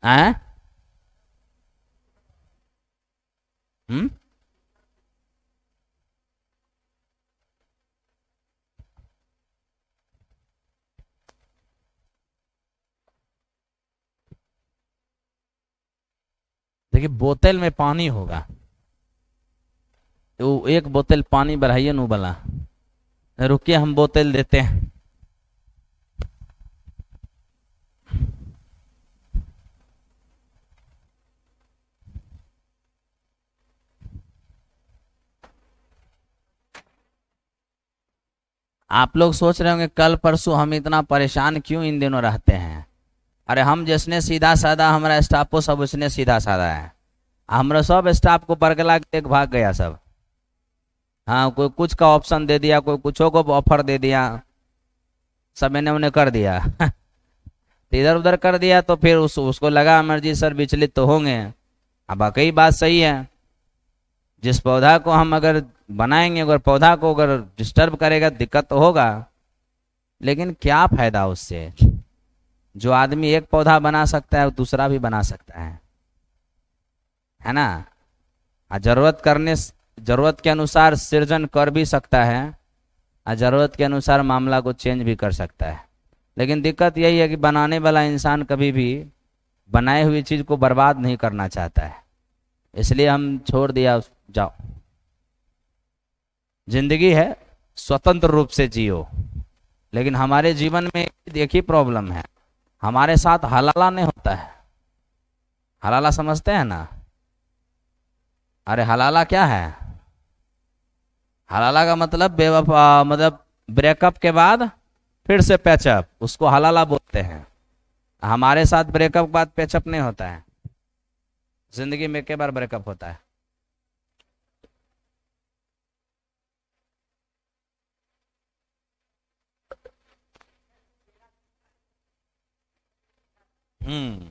है हम्म देखिए बोतल में पानी होगा वो एक बोतल पानी बढ़ाइए नू भला रुकिए हम बोतल देते हैं आप लोग सोच रहे होंगे कल परसों हम इतना परेशान क्यों इन दिनों रहते हैं अरे हम जिसने सीधा साधा हमारा स्टाफ को सब उसने सीधा साधा है हमारा सब स्टाफ को बरगला के भाग गया सब हाँ कोई कुछ का ऑप्शन दे दिया कोई कुछ को ऑफर दे दिया सब मैंने उन्हें कर दिया तो इधर उधर कर दिया तो फिर उस उसको लगा अमर जी सर विचलित तो होंगे अब वाकई बात सही है जिस पौधा को हम अगर बनाएंगे अगर पौधा को अगर डिस्टर्ब करेगा दिक्कत तो होगा लेकिन क्या फायदा उससे जो आदमी एक पौधा बना सकता है वो दूसरा भी बना सकता है है ना जरूरत करने जरूरत के अनुसार सृजन कर भी सकता है और ज़रूरत के अनुसार मामला को चेंज भी कर सकता है लेकिन दिक्कत यही है कि बनाने वाला इंसान कभी भी बनाई हुई चीज़ को बर्बाद नहीं करना चाहता है इसलिए हम छोड़ दिया जाओ जिंदगी है स्वतंत्र रूप से जियो लेकिन हमारे जीवन में एक ही प्रॉब्लम है हमारे साथ हलाला नहीं होता है हलाला समझते हैं ना अरे हलाला क्या है हलाला का मतलब बेवफा मतलब ब्रेकअप के बाद फिर से पैचअप उसको हलाला बोलते हैं हमारे साथ ब्रेकअप के बाद पैचअप नहीं होता है जिंदगी में कई बार ब्रेकअप होता है हम्म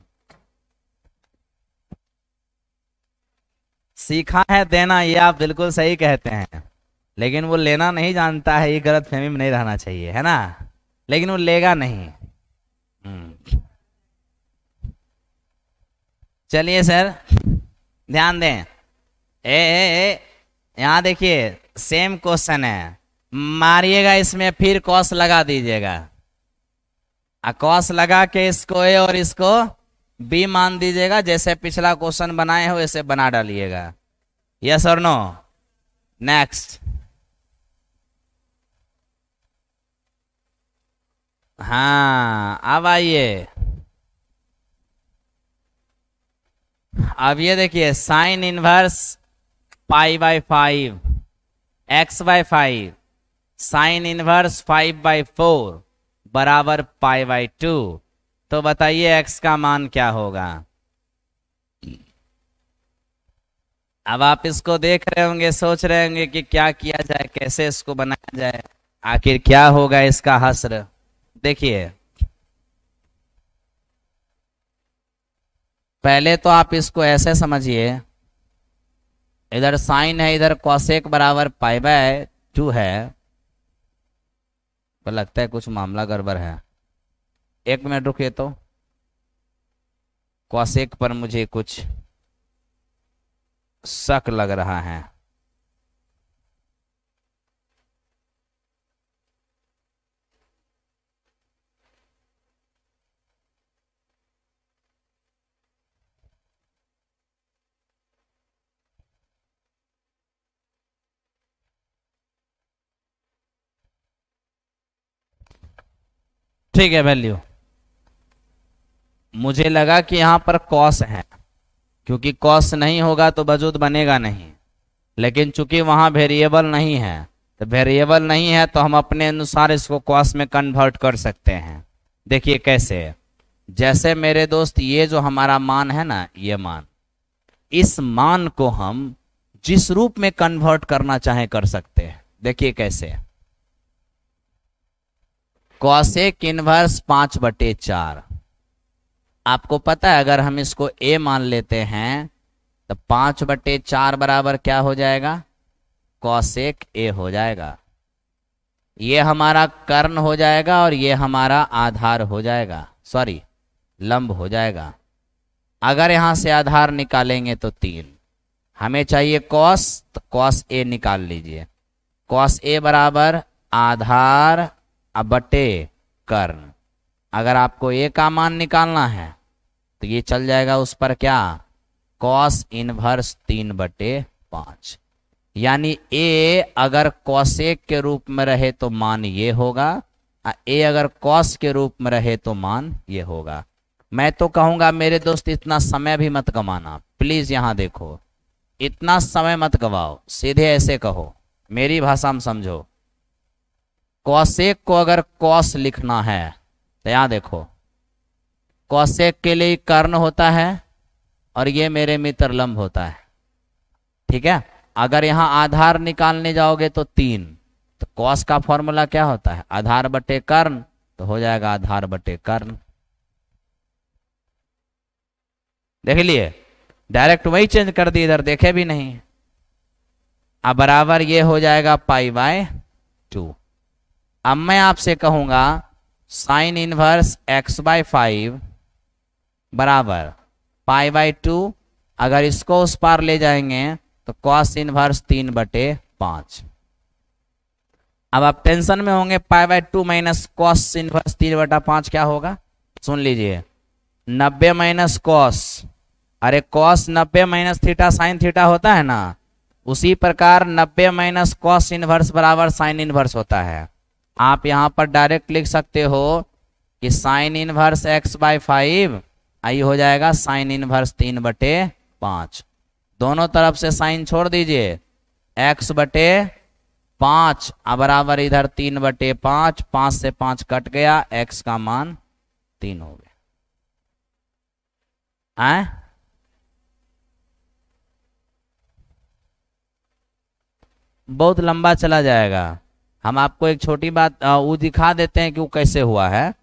सीखा है देना ये आप बिल्कुल सही कहते हैं लेकिन वो लेना नहीं जानता है ये गलत फहमी में नहीं रहना चाहिए है ना लेकिन वो लेगा नहीं हम्म। चलिए सर ध्यान दें ए, ए, ए यहां देखिए सेम क्वेश्चन है मारिएगा इसमें फिर कॉस लगा दीजिएगा कॉस लगा के इसको ए और इसको बी मान दीजिएगा जैसे पिछला क्वेश्चन बनाए हो वैसे बना डालिएगा यस और नो नेक्स्ट हाँ अब आइए अब ये देखिए sine inverse pi by five x by five sine inverse five by four बराबर पाई बाय टू तो बताइए एक्स का मान क्या होगा अब आप इसको देख रहे होंगे सोच रहे होंगे कि क्या किया जाए कैसे इसको बनाया जाए आखिर क्या होगा इसका हसर देखिए पहले तो आप इसको ऐसे समझिए इधर साइन है इधर कौशेक बराबर पाई बाय टू है पर तो लगता है कुछ मामला गड़बड़ है एक मिनट रुकिए तो कौशेक पर मुझे कुछ शक लग रहा है ठीक है वैल्यू मुझे लगा कि यहां पर कॉस है क्योंकि कॉस नहीं होगा तो वजूद बनेगा नहीं लेकिन चूंकि वहां वेरिएबल नहीं है तो वेरिएबल नहीं है तो हम अपने अनुसार इसको कॉस में कन्वर्ट कर सकते हैं देखिए कैसे जैसे मेरे दोस्त ये जो हमारा मान है ना ये मान इस मान को हम जिस रूप में कन्वर्ट करना चाहे कर सकते हैं देखिए कैसे है। कौशिक इनवर्स पांच बटे चार आपको पता है अगर हम इसको ए मान लेते हैं तो पांच बटे चार बराबर क्या हो जाएगा कौशिक ए हो जाएगा ये हमारा कर्ण हो जाएगा और ये हमारा आधार हो जाएगा सॉरी लंब हो जाएगा अगर यहां से आधार निकालेंगे तो तीन हमें चाहिए कॉस तो कॉस ए निकाल लीजिए कॉस ए बराबर आधार अबटे बटे कर्ण अगर आपको ए का मान निकालना है तो ये चल जाएगा उस पर क्या कॉस इनवर्स तीन बटे पांच यानी ए अगर कॉसेक के रूप में रहे तो मान ये होगा ए अगर कॉस के रूप में रहे तो मान ये होगा मैं तो कहूंगा मेरे दोस्त इतना समय भी मत गवाना प्लीज यहां देखो इतना समय मत गवाओ सीधे ऐसे कहो मेरी भाषा में समझो कौशेक को अगर कौश लिखना है तो यहां देखो कौशेक के लिए कर्ण होता है और ये मेरे मित्र लंब होता है ठीक है अगर यहां आधार निकालने जाओगे तो तीन तो कौश का फॉर्मूला क्या होता है आधार बटे कर्ण तो हो जाएगा आधार बटे कर्ण देख लिए डायरेक्ट वही चेंज कर दिए इधर देखे भी नहीं अब बराबर ये हो जाएगा पाई बाय टू अब मैं आपसे कहूंगा sine inverse x by five बराबर पाई बाय टू अगर इसको उस पार ले जाएंगे तो कॉस इनवर्स तीन बटे पांच अब आप टेंशन में होंगे pi by two minus cos inverse तीन बटा पांच क्या होगा सुन लीजिए नब्बे माइनस कॉस अरे कॉस नब्बे माइनस थीटा साइन थीटा होता है ना उसी प्रकार नब्बे माइनस कॉस इनवर्स बराबर साइन इनवर्स होता है आप यहां पर डायरेक्ट लिख सकते हो कि sine inverse x by five आई हो जाएगा साइन इनवर्स तीन बटे पांच दोनों तरफ से साइन छोड़ दीजिए एक्स बटे पांच बराबर इधर तीन बटे पांच पांच से पांच कट गया एक्स का मान तीन हो गया आए? बहुत लंबा चला जाएगा हम आपको एक छोटी बात वो दिखा देते हैं कि वो कैसे हुआ है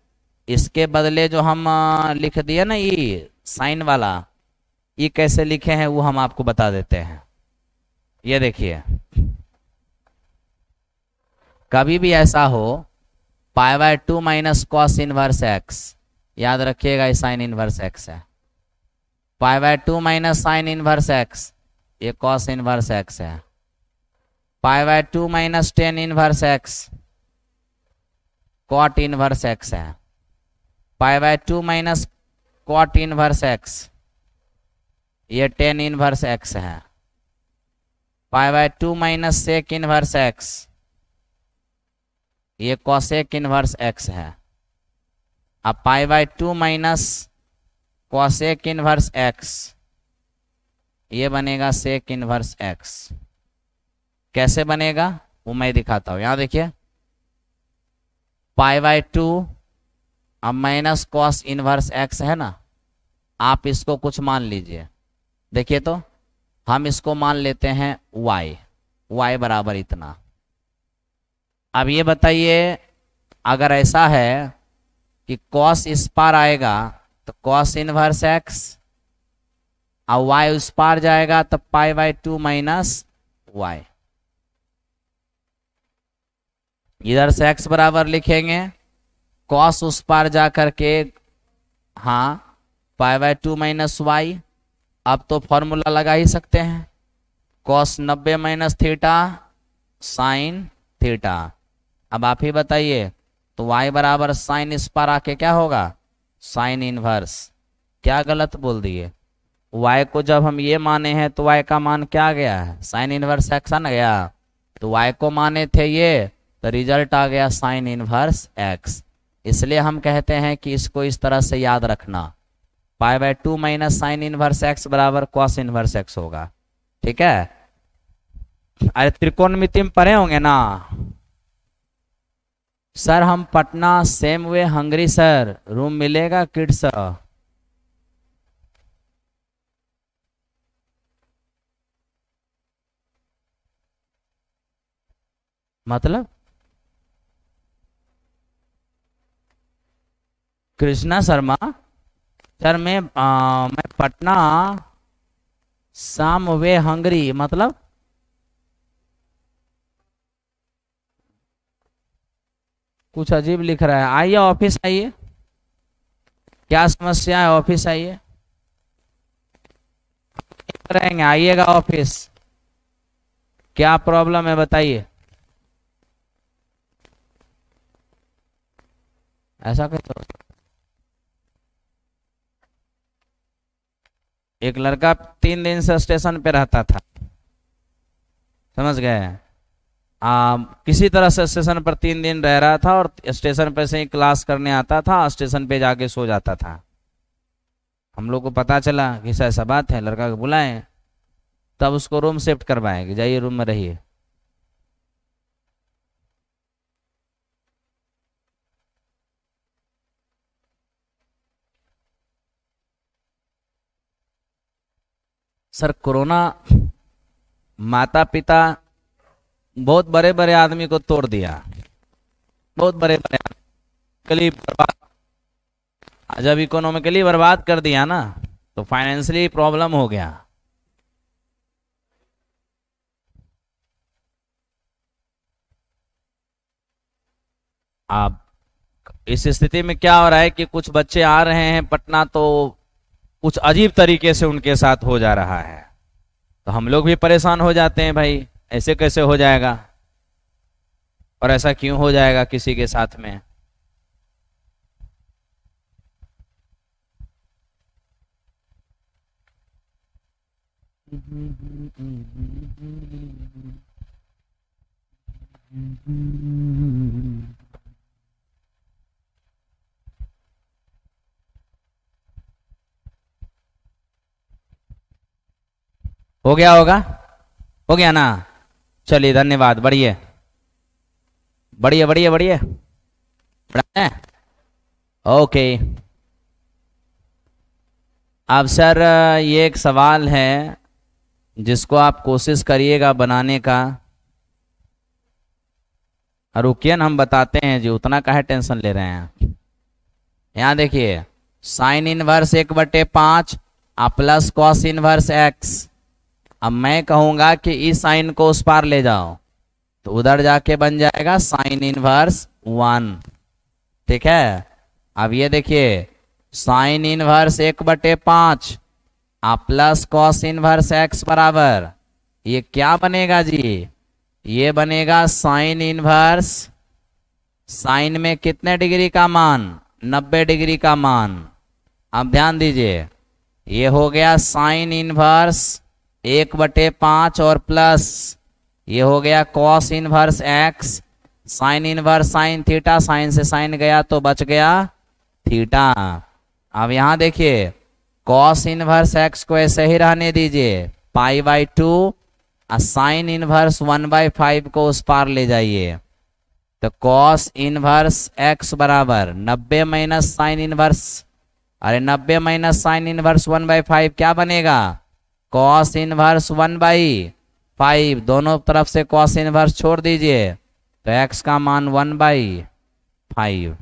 इसके बदले जो हम लिख दिया ना ये साइन वाला ये कैसे लिखे हैं वो हम आपको बता देते हैं ये देखिए कभी भी ऐसा हो pi by two minus cos inverse x याद रखिएगा ये साइन इनवर्स एक्स है pi by two minus sine inverse x ये कॉस इनवर्स एक्स है pi by two minus tan inverse x cot inverse x है pi by two minus cot inverse x ये tan inverse x है pi by two minus sec inverse x ये cosec inverse x है अब pi by two minus cosec inverse x ये बनेगा सेक inverse x कैसे बनेगा वो मैं दिखाता हूं यहां देखिए पाई बाय टू अब माइनस कॉस इनवर्स एक्स है ना आप इसको कुछ मान लीजिए देखिए तो हम इसको मान लेते हैं वाई वाई बराबर इतना अब ये बताइए अगर ऐसा है कि कॉस इस पार आएगा तो कॉस इनवर्स एक्स और वाई उस पार जाएगा तो pi by two minus y इधर से एक्स बराबर लिखेंगे कॉस उस पार जा कर के हाँ pi by two minus y आप तो फॉर्मूला लगा ही सकते हैं कॉस नब्बे माइनस थीटा साइन थीटा अब आप ही बताइए तो वाई बराबर साइन इस पार आके क्या होगा साइन इनवर्स क्या गलत बोल दिए वाई को जब हम ये माने हैं तो वाई का मान क्या गया है साइन इनवर्स एक्स आ गया तो वाई को माने थे ये तो रिजल्ट आ गया साइन इनवर्स एक्स इसलिए हम कहते हैं कि इसको इस तरह से याद रखना pi by two minus sine inverse x बराबर कॉस इनवर्स एक्स होगा ठीक है अरे त्रिकोण में पढ़े होंगे ना सर हम पटना सेम वे हंगरी सर रूम मिलेगा किड सर मतलब कृष्णा शर्मा सर मैं आ, मैं पटना साम वे हंगरी मतलब कुछ अजीब लिख रहा है आइए ऑफिस आइए क्या समस्या है ऑफिस आइए रहेंगे आइएगा ऑफिस क्या प्रॉब्लम है बताइए ऐसा कैसे एक लड़का तीन दिन से स्टेशन पे रहता था समझ गए आ, किसी तरह से स्टेशन पर तीन दिन रह रहा था और स्टेशन पर से ही क्लास करने आता था स्टेशन पे जाके सो जाता था हम लोग को पता चला कि ऐसा बात है लड़का को बुलाएं तब उसको रूम शिफ्ट करवाएं कि जाइए रूम में रहिए सर कोरोना माता पिता बहुत बड़े बड़े आदमी को तोड़ दिया बहुत बड़े बड़े आदमी बर्बाद जब इकोनॉमिकली बर्बाद कर दिया ना तो फाइनेंशियली प्रॉब्लम हो गया आप इस स्थिति में क्या हो रहा है कि कुछ बच्चे आ रहे हैं पटना तो कुछ अजीब तरीके से उनके साथ हो जा रहा है तो हम लोग भी परेशान हो जाते हैं भाई ऐसे कैसे हो जाएगा और ऐसा क्यों हो जाएगा किसी के साथ में Mm-hmm. हो गया होगा हो गया ना चलिए धन्यवाद बढ़िए बढ़िए बढ़िए बढ़िए ओके अब सर ये एक सवाल है जिसको आप कोशिश करिएगा बनाने का रुकिए ना हम बताते हैं जी उतना का है टेंशन ले रहे हैं यहां देखिए साइन इनवर्स एक बटे पांच और प्लस कॉस इनवर्स एक्स अब मैं कहूंगा कि इस साइन को उस पार ले जाओ तो उधर जाके बन जाएगा साइन इनवर्स वन ठीक है अब ये देखिए साइन इनवर्स एक बटे पांच आ प्लस कॉस इनवर्स एक्स बराबर ये क्या बनेगा जी ये बनेगा साइन इनवर्स साइन में कितने डिग्री का मान नब्बे डिग्री का मान अब ध्यान दीजिए ये हो गया साइन इनवर्स एक बटे पांच और प्लस ये हो गया cos inverse x sine inverse sine theta sine से साइन गया तो बच गया थीटा अब यहां देखिए कॉस इनवर्स एक्स को ऐसे ही रहने दीजिए पाई बाई टू और sine inverse one by five को उस पार ले जाइए तो कॉस इनवर्स एक्स बराबर नब्बे माइनस साइन इनवर्स अरे नब्बे minus sine inverse one by five क्या बनेगा cos inverse one by five दोनों तरफ से कॉस इनवर्स छोड़ दीजिए तो एक्स का मान वन बाई फाइव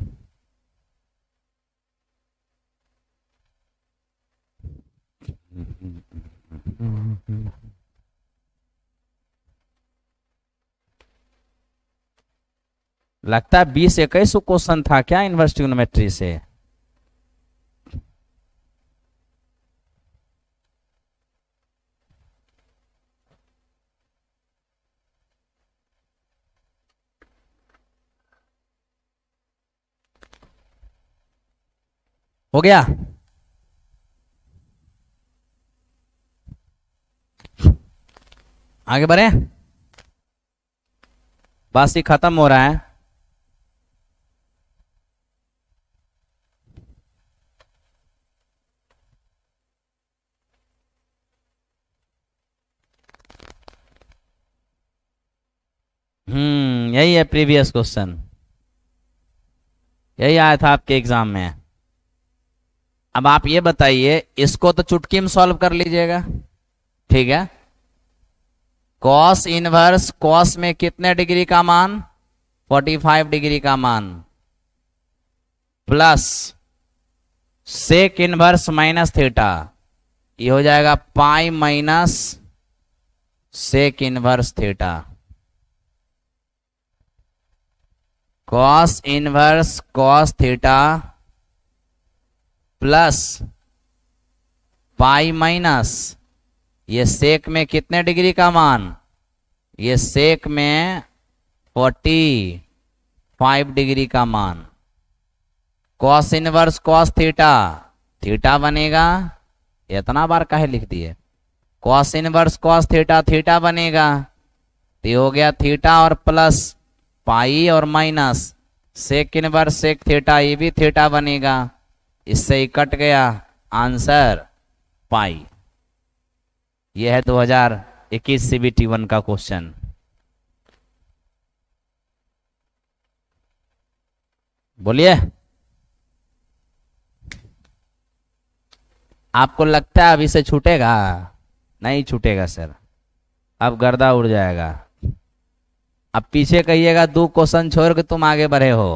लगता है बीस इक्कीस क्वेश्चन था क्या इन्वर्स ट्रिग्नोमेट्री से हो गया आगे बढ़े बासी खत्म हो रहा है हम्म यही है प्रीवियस क्वेश्चन यही आया था आपके एग्जाम में अब आप ये बताइए इसको तो चुटकी में सॉल्व कर लीजिएगा ठीक है कॉस इनवर्स कॉस में कितने डिग्री का मान 45 डिग्री का मान plus sec inverse minus theta ये हो जाएगा pi minus sec inverse theta cos inverse cos theta plus pi minus ये सेक में कितने डिग्री का मान ये सेक में 45 डिग्री का मान cos inverse cos theta theta बनेगा इतना बार कहे लिख दिए cos inverse cos theta theta बनेगा तो हो गया थीटा और प्लस पाई और minus sec inverse sec theta ये भी थीटा बनेगा इससे ही कट गया आंसर पाई यह है 2021 सीबीटी वन का क्वेश्चन बोलिए आपको लगता है अभी से छूटेगा नहीं छूटेगा सर अब गर्दा उड़ जाएगा अब पीछे कहिएगा दो क्वेश्चन छोड़ के तुम आगे बढ़े हो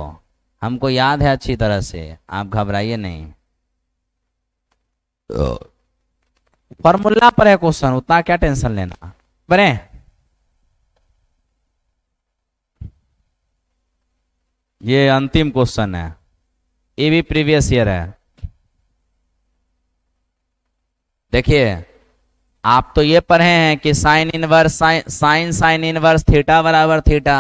हमको याद है अच्छी तरह से आप घबराइए नहीं तो फॉर्मूला पर है क्वेश्चन उतना क्या टेंशन लेना बने ये अंतिम क्वेश्चन है ये भी प्रीवियस ईयर है देखिए आप तो ये पढ़े हैं कि sine inverse sine sine sine inverse theta बराबर theta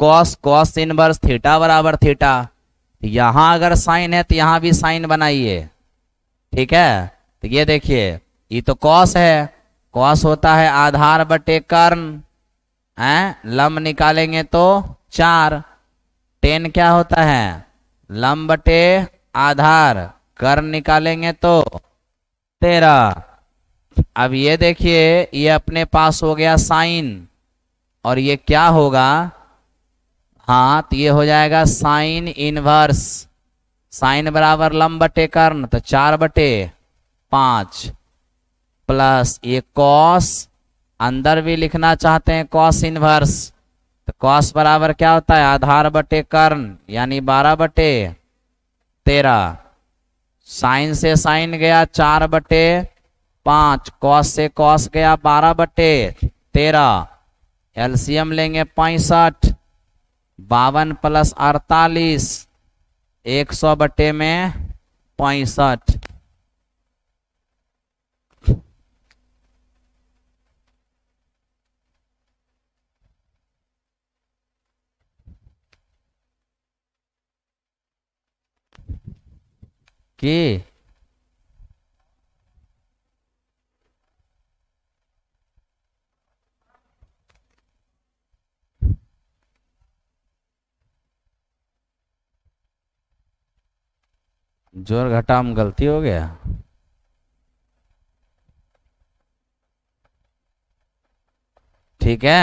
cos cos inverse theta बराबर थीटा तो यहां अगर साइन है तो यहां भी साइन बनाइए ठीक है तो ये देखिए ये तो कॉस है कॉस होता है आधार बटे कर्ण है लंब निकालेंगे तो चार टेन क्या होता है लंब बटे आधार कर्ण निकालेंगे तो तेरह अब ये देखिए ये अपने पास हो गया साइन और ये क्या होगा हाँ तो ये हो जाएगा साइन इनवर्स साइन बराबर लम बटे कर्ण तो चार बटे पांच प्लस ये कॉस अंदर भी लिखना चाहते हैं कॉस इनवर्स तो कॉस बराबर क्या होता है आधार बटे कर्ण यानी बारह बटे तेरह साइन से साइन गया चार बटे पांच कॉस से कॉस गया बारह बटे तेरह एलसीएम लेंगे पैंसठ बावन प्लस अड़तालीस एक सौ बटे में पैंसठ की जोर घटा में गलती हो गया ठीक है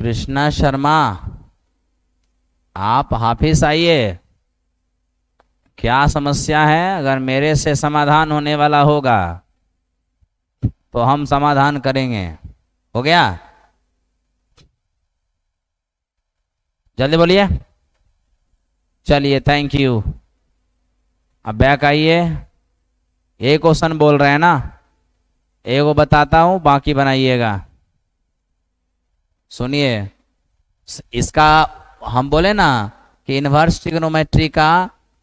कृष्णा शर्मा आप हाफिस आइए क्या समस्या है अगर मेरे से समाधान होने वाला होगा तो हम समाधान करेंगे हो गया जल्दी बोलिए चलिए थैंक यू अब बैक आइए एक क्वेश्चन बोल रहे हैं ना एक वो बताता हूँ बाकी बनाइएगा सुनिए इसका हम बोले ना कि इन्वर्स ट्रिग्नोमेट्री का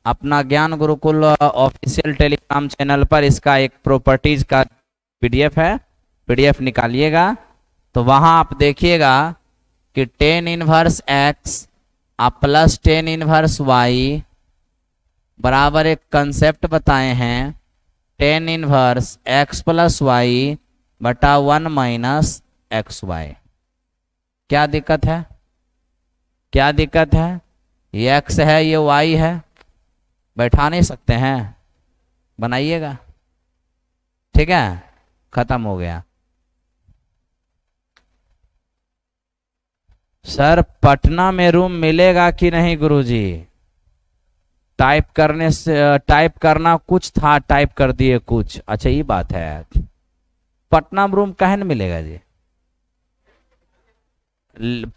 अपना ज्ञान गुरुकुल ऑफिशियल टेलीग्राम चैनल पर इसका एक प्रॉपर्टीज का पीडीएफ है पीडीएफ निकालिएगा तो वहां आप देखिएगा कि टेन इनवर्स एक्स आप प्लस टेन इनवर्स वाई बराबर एक कंसेप्ट बताए हैं tan inverse x plus y बटा वन माइनस एक्स वाई क्या दिक्कत है क्या दिक्कत है ये एक्स है ये वाई है बैठा नहीं सकते हैं बनाइएगा ठीक है खत्म हो गया सर पटना में रूम मिलेगा कि नहीं गुरुजी टाइप करने से टाइप करना कुछ था टाइप कर दिए कुछ अच्छा ये बात है पटना में रूम कहन मिलेगा जी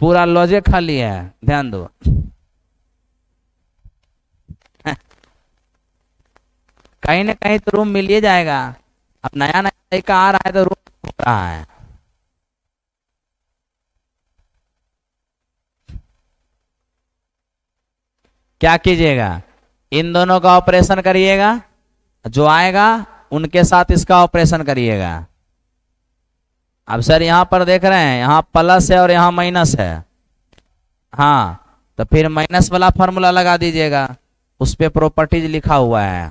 पूरा लॉजे खाली है ध्यान दो कहीं ना कहीं तो रूम मिल ही जाएगा अब नया नया तरीका आ रहा है तो रूम हो रहा है क्या कीजिएगा इन दोनों का ऑपरेशन करिएगा जो आएगा उनके साथ इसका ऑपरेशन करिएगा अब सर यहाँ पर देख रहे हैं यहाँ प्लस है और यहाँ माइनस है हाँ तो फिर माइनस वाला फॉर्मूला लगा दीजिएगा उस पर प्रॉपर्टीज लिखा हुआ है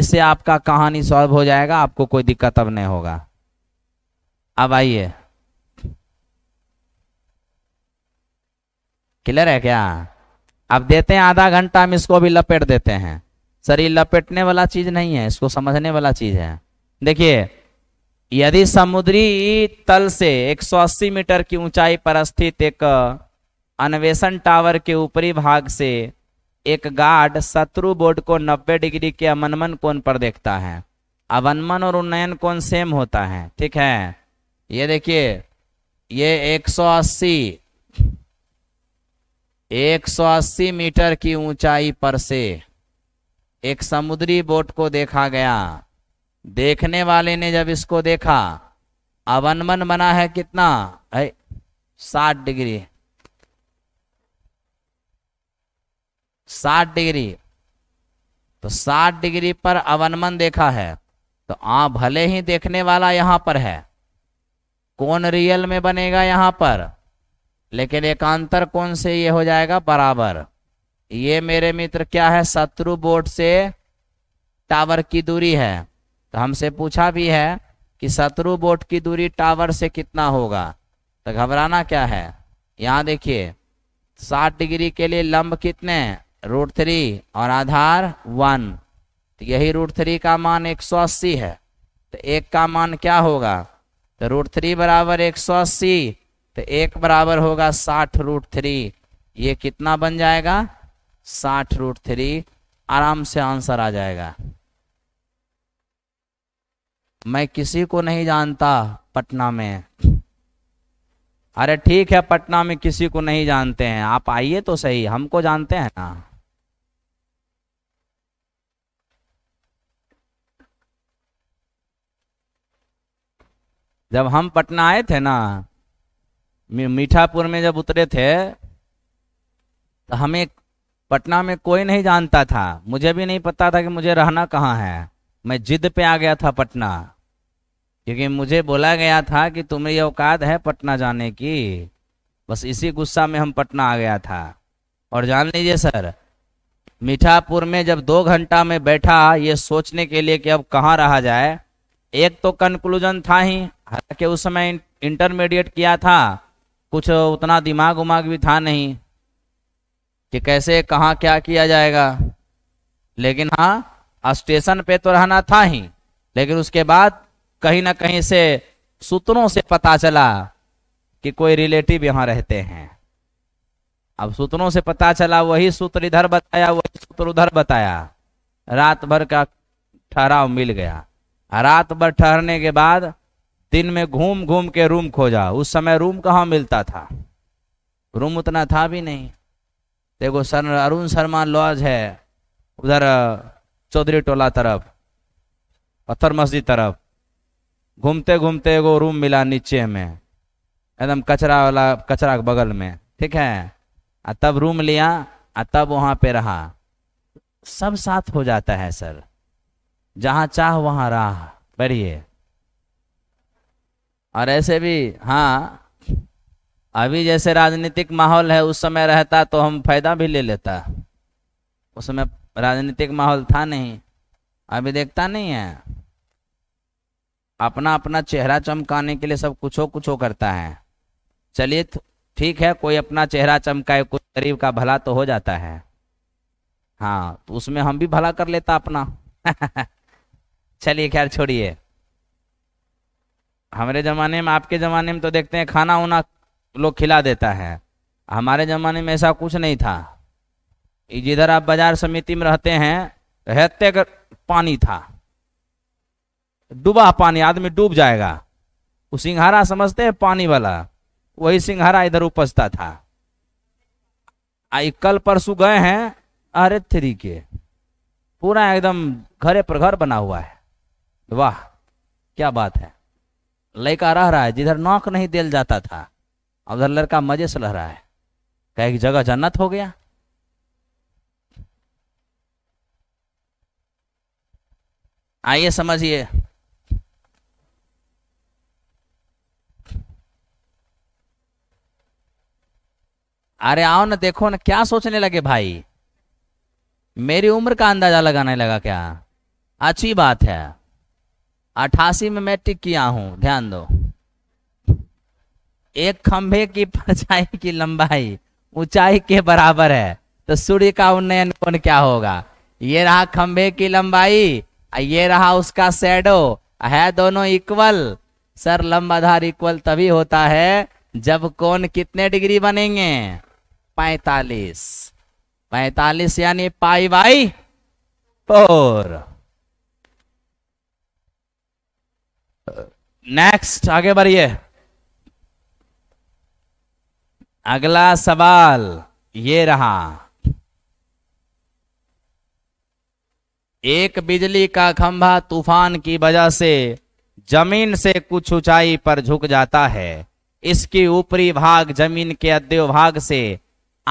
इससे आपका कहानी सॉल्व हो जाएगा आपको कोई दिक्कत अब नहीं होगा अब आइए क्लियर है क्या अब देते हैं आधा घंटा हम इसको भी लपेट देते हैं सर ये लपेटने वाला चीज नहीं है इसको समझने वाला चीज है देखिए यदि समुद्री तल से 180 मीटर की ऊंचाई पर स्थित एक अन्वेषण टावर के ऊपरी भाग से एक गार्ड शत्रु बोर्ड को 90 डिग्री के अवनमन कोण पर देखता है अवनमन और उन्नयन कोण सेम होता है ठीक है ये देखिए ये 180 180 मीटर की ऊंचाई पर से एक समुद्री बोट को देखा गया देखने वाले ने जब इसको देखा अवनमन बना है कितना है साठ डिग्री साठ डिग्री तो साठ डिग्री पर अवनमन देखा है तो आ भले ही देखने वाला यहां पर है कौन रियल में बनेगा यहां पर लेकिन एकांतर कौन से ये हो जाएगा बराबर ये मेरे मित्र क्या है शत्रु बोर्ड से टावर की दूरी है तो हमसे पूछा भी है कि शत्रु बोट की दूरी टावर से कितना होगा तो घबराना क्या है यहाँ देखिए साठ डिग्री के लिए लंब कितने रूट थ्री और आधार वन तो यही रूट थ्री का मान एक सौ अस्सी है तो एक का मान क्या होगा तो रूट थ्री बराबर एक सौ अस्सी तो एक बराबर होगा साठ रूट थ्री ये कितना बन जाएगा साठ रूट थ्री आराम से आंसर आ जाएगा मैं किसी को नहीं जानता पटना में अरे ठीक है पटना में किसी को नहीं जानते हैं आप आइए तो सही हमको जानते हैं ना जब हम पटना आए थे ना मीठापुर में जब उतरे थे तो हमें पटना में कोई नहीं जानता था मुझे भी नहीं पता था कि मुझे रहना कहाँ है मैं जिद पे आ गया था पटना क्योंकि मुझे बोला गया था कि तुम्हें ये औकात है पटना जाने की बस इसी गुस्सा में हम पटना आ गया था और जान लीजिए सर मीठापुर में जब दो घंटा में बैठा ये सोचने के लिए कि अब कहाँ रहा जाए एक तो कंक्लूजन था ही हालांकि उस समय इंटरमीडिएट किया था कुछ उतना दिमाग उमाग भी था नहीं कि कैसे कहाँ क्या किया जाएगा लेकिन हाँ स्टेशन पे तो रहना था ही लेकिन उसके बाद कहीं ना कहीं से सूत्रों से पता चला कि कोई रिलेटिव यहां रहते हैं अब सूत्रों से पता चला वही सूत्र इधर बताया वही सूत्र उधर बताया रात भर का ठहराव मिल गया रात भर ठहरने के बाद दिन में घूम घूम के रूम खोजा उस समय रूम कहाँ मिलता था रूम उतना था भी नहीं देखो सर अरुण शर्मा लॉज है उधर चौधरी टोला तरफ पत्थर मस्जिद तरफ घूमते घूमते एगो रूम मिला नीचे में एकदम कचरा वाला कचरा के बगल में ठीक है आ तब रूम लिया आ तब वहाँ पे रहा सब साथ हो जाता है सर जहाँ चाह वहाँ राह बढ़िए और ऐसे भी हाँ अभी जैसे राजनीतिक माहौल है उस समय रहता तो हम फायदा भी ले लेता उस समय राजनीतिक माहौल था नहीं अभी देखता नहीं है अपना अपना चेहरा चमकाने के लिए सब कुछ हो कुछ हो करता है चलिए ठीक है कोई अपना चेहरा चमकाए कोई गरीब का भला तो हो जाता है हाँ तो उसमें हम भी भला कर लेता अपना चलिए खैर छोड़िए हमारे ज़माने में आपके ज़माने में तो देखते हैं खाना उना लोग खिला देता है हमारे ज़माने में ऐसा कुछ नहीं था जिधर आप बाजार समिति में रहते हैं रहते पानी था डूबा पानी आदमी डूब जाएगा वो सिंघारा समझते हैं पानी वाला वही सिंघारा इधर उपजता था आई कल परसों गए हैं अरे थ्री के पूरा एकदम घरे पर घर बना हुआ है वाह क्या बात है लड़का रह रहा है जिधर नौक नहीं दिल जाता था उधर लड़का मजे से रह रहा है कहे कि जगह जन्नत हो गया आइए समझिए अरे आओ ना देखो ना क्या सोचने लगे भाई मेरी उम्र का अंदाजा लगाने लगा क्या अच्छी बात है अठासी में मैट्रिक किया हूं ध्यान दो एक खंभे की परछाई की लंबाई ऊंचाई के बराबर है तो सूर्य का उन्नयन कौन क्या होगा ये रहा खंभे की लंबाई ये रहा उसका शेडो है दोनों इक्वल सर लंबाधार इक्वल तभी होता है जब कौन कितने डिग्री बनेंगे पैतालीस पैतालीस यानी पाई बाई फोर नेक्स्ट आगे बढ़िए अगला सवाल ये रहा एक बिजली का खंभा तूफान की वजह से जमीन से कुछ ऊंचाई पर झुक जाता है इसकी ऊपरी भाग जमीन के अद्यो भाग से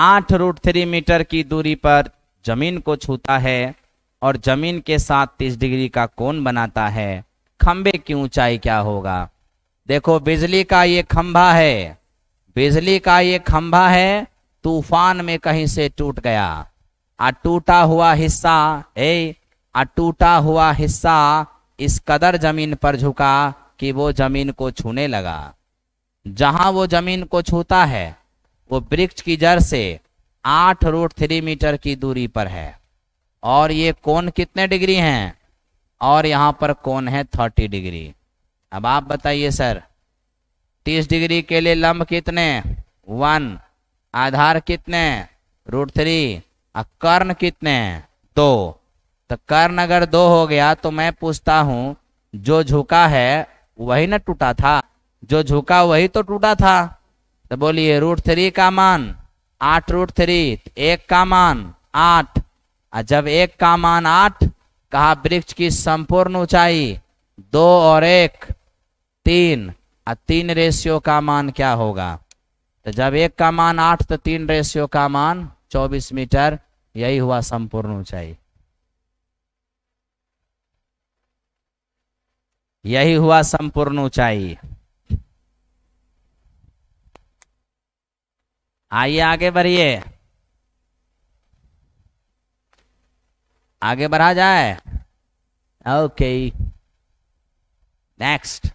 आठ रूट थ्री मीटर की दूरी पर जमीन को छूता है और जमीन के साथ तीस डिग्री का कोण बनाता है खंबे की ऊंचाई क्या होगा देखो बिजली का ये खंभा है बिजली का ये खंभा है तूफान में कहीं से टूट गया आ टूटा हुआ हिस्सा ए आ टूटा हुआ हिस्सा इस कदर जमीन पर झुका कि वो जमीन को छूने लगा जहां वो जमीन को छूता है वो वृक्ष की जड़ से आठ रूट थ्री मीटर की दूरी पर है और ये कोण कितने डिग्री हैं और यहाँ पर कोण है थर्टी डिग्री अब आप बताइए सर तीस डिग्री के लिए लंब कितने वन आधार कितने रूट थ्री और कर्ण कितने दो तो कर्ण अगर दो हो गया तो मैं पूछता हूँ जो झुका है वही ना टूटा था जो झुका वही तो टूटा था तो बोलिए रूट थ्री का मान आठ रूट थ्री एक का मान आठ जब एक का मान आठ कहा वृक्ष की संपूर्ण ऊंचाई दो और एक तीन और तीन रेशियो का मान क्या होगा तो जब एक का मान आठ तो तीन रेशियो का मान चौबीस मीटर यही हुआ संपूर्ण ऊंचाई यही हुआ संपूर्ण ऊंचाई आइए आगे बढ़िए आगे बढ़ा जाए ओके नेक्स्ट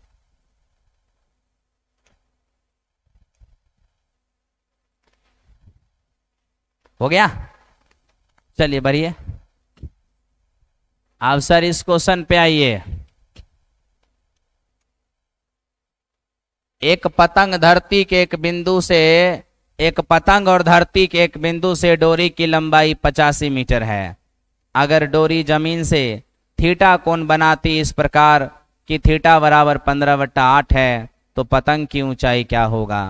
हो गया चलिए बढ़िए आप सर इस क्वेश्चन पे आइए एक पतंग धरती के एक बिंदु से एक पतंग और धरती के एक बिंदु से डोरी की लंबाई पचासी मीटर है अगर डोरी जमीन से थीटा कोण बनाती इस प्रकार कि थीटा बराबर पंद्रह बट्टा आठ है तो पतंग की ऊंचाई क्या होगा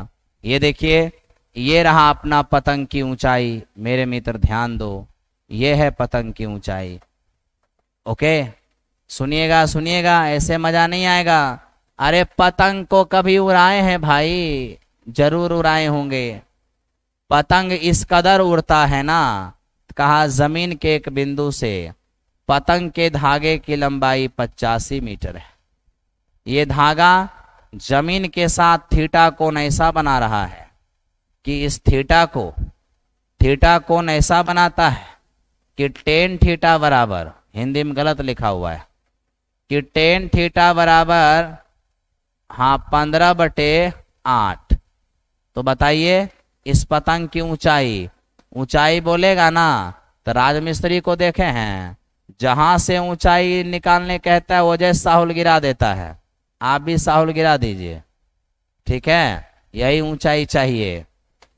ये देखिए ये रहा अपना पतंग की ऊंचाई मेरे मित्र ध्यान दो ये है पतंग की ऊंचाई ओके सुनिएगा सुनिएगा ऐसे मजा नहीं आएगा अरे पतंग को कभी उड़ाए हैं भाई जरूर उड़ाए होंगे पतंग इस कदर उड़ता है ना कहा जमीन के एक बिंदु से पतंग के धागे की लंबाई पचासी मीटर है ये धागा जमीन के साथ थीटा कोण ऐसा बना रहा है कि इस थीटा को थीटा कोण ऐसा बनाता है कि टेन थीटा बराबर हिंदी में गलत लिखा हुआ है कि टेन थीटा बराबर हाँ पंद्रह बटे आठ तो बताइए इस पतंग की ऊंचाई ऊंचाई बोलेगा ना तो राजमिस्त्री को देखे हैं जहां से ऊंचाई निकालने कहता है वो जैसे साहुल गिरा देता है आप भी साहुल गिरा दीजिए ठीक है यही ऊंचाई चाहिए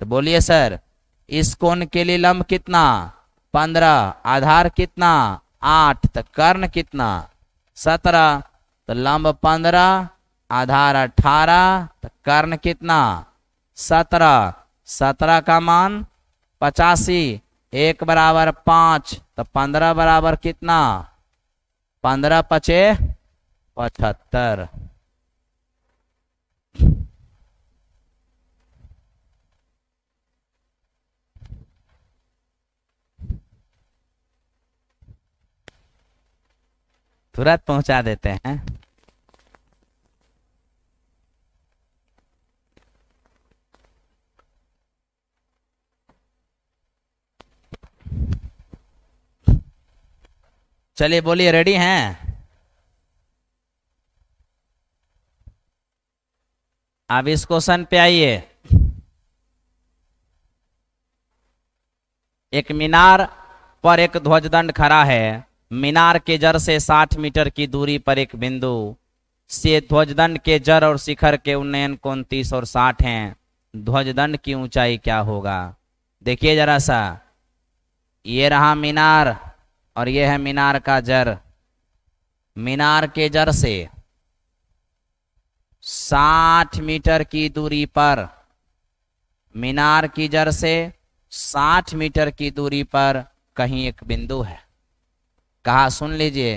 तो बोलिए सर इस कोण के लिए लंब कितना पंद्रह आधार कितना आठ तो कर्ण कितना सत्रह तो लंब पंद्रह आधार अठारह तो कर्ण कितना सत्रह सत्रह का मान पचासी एक बराबर पांच तो पंद्रह बराबर कितना पंद्रह पचे पचहत्तर तुरंत पहुंचा देते हैं चलिए बोलिए रेडी हैं अब इस क्वेश्चन पे आइए एक मीनार पर एक ध्वजदंड खड़ा है मीनार के जड़ से 60 मीटर की दूरी पर एक बिंदु से ध्वजदंड के जड़ और शिखर के उन्नयन को उनतीस और 60 हैं ध्वजदंड की ऊंचाई क्या होगा देखिए जरा सा ये रहा मीनार और ये है मीनार का जर मीनार के जर से 60 मीटर की दूरी पर मीनार की जड़ से 60 मीटर की दूरी पर कहीं एक बिंदु है कहा सुन लीजिए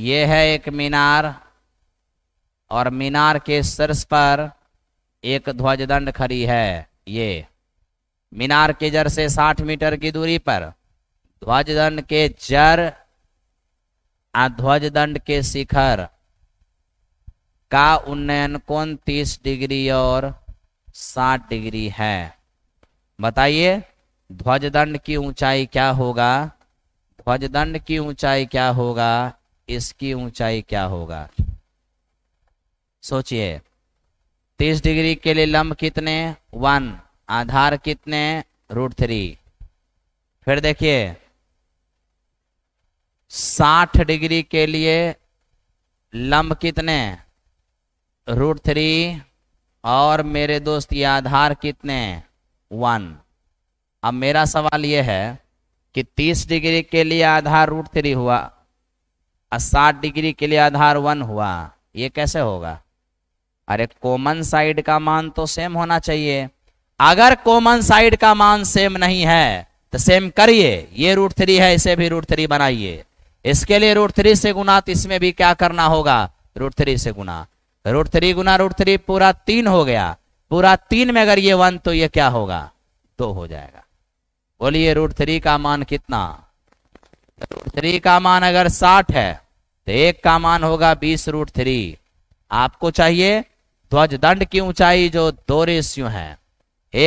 ये है एक मीनार और मीनार के शीर्ष पर एक ध्वजदंड खड़ी है ये मीनार के जड़ से 60 मीटर की दूरी पर ध्वजदंड के जर आ ध्वजदंड के शिखर का उन्नयन कौन 30 डिग्री और 60 डिग्री है बताइए ध्वजदंड की ऊंचाई क्या होगा ध्वजदंड की ऊंचाई क्या होगा इसकी ऊंचाई क्या होगा सोचिए 30 डिग्री के लिए लंब कितने वन आधार कितने रूट थ्री फिर देखिए साठ डिग्री के लिए लंब कितने रूट थ्री और मेरे दोस्त ये आधार कितने वन अब मेरा सवाल ये है कि तीस डिग्री के लिए आधार रूट थ्री हुआ और साठ डिग्री के लिए आधार वन हुआ ये कैसे होगा अरे कॉमन साइड का मान तो सेम होना चाहिए अगर कॉमन साइड का मान सेम नहीं है तो सेम करिए ये रूट थ्री है इसे भी रूट थ्री बनाइए इसके लिए रूट थ्री से गुना तो इसमें भी क्या करना होगा रूट थ्री से गुना रूट तो थ्री गुना रूट थ्री पूरा तीन हो गया पूरा तीन में अगर ये वन तो ये क्या होगा दो हो जाएगा बोलिए रूट थ्री का मान कितना रूट थ्री का मान अगर साठ है तो एक का मान होगा बीस रूट थ्री आपको चाहिए ध्वज दंड की ऊंचाई जो दो रेशियो है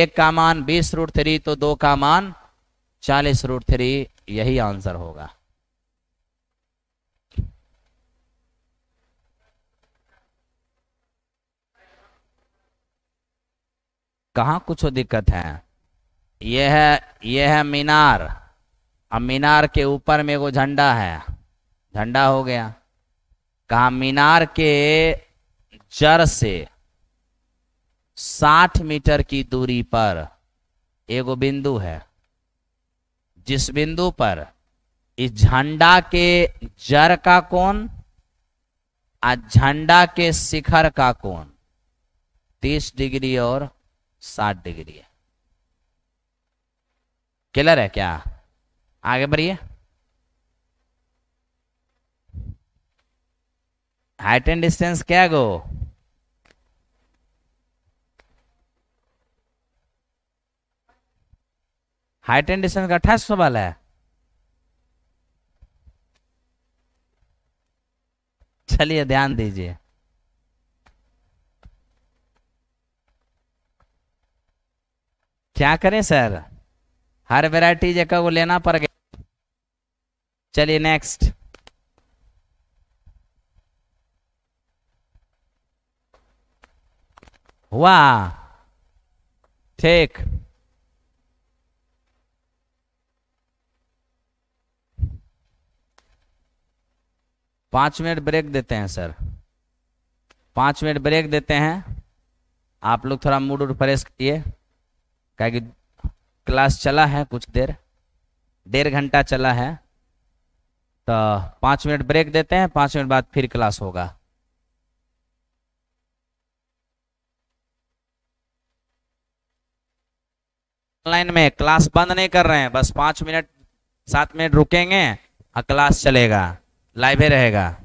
एक का मान बीस रूट थ्री तो दो का मान चालीस रूट थ्री यही आंसर होगा कहाँ कुछ दिक्कत है यह है यह है मीनार अब मीनार के ऊपर में वो झंडा है झंडा हो गया कहा मीनार के जर से साठ मीटर की दूरी पर एगो बिंदु है जिस बिंदु पर इस झंडा के जर का कोण और झंडा के शिखर का कोण तीस डिग्री और साठ डिग्री है क्लियर है क्या आगे बढ़िए हाइट एंड डिस्टेंस क्या गो हाइट एंड डिस्टेंस का अट्ठाईस सवाल है चलिए ध्यान दीजिए क्या करें सर हर वेराइटी जगह को लेना पड़ गया चलिए नेक्स्ट हुआ ठीक पांच मिनट ब्रेक देते हैं सर पांच मिनट ब्रेक देते हैं आप लोग थोड़ा मूड उड़ फ्रेश किए क्या कि क्लास चला है कुछ देर डेढ़ घंटा चला है तो पाँच मिनट ब्रेक देते हैं पाँच मिनट बाद फिर क्लास होगा ऑनलाइन में क्लास बंद नहीं कर रहे हैं बस पाँच मिनट सात मिनट रुकेंगे और क्लास चलेगा लाइव ही रहेगा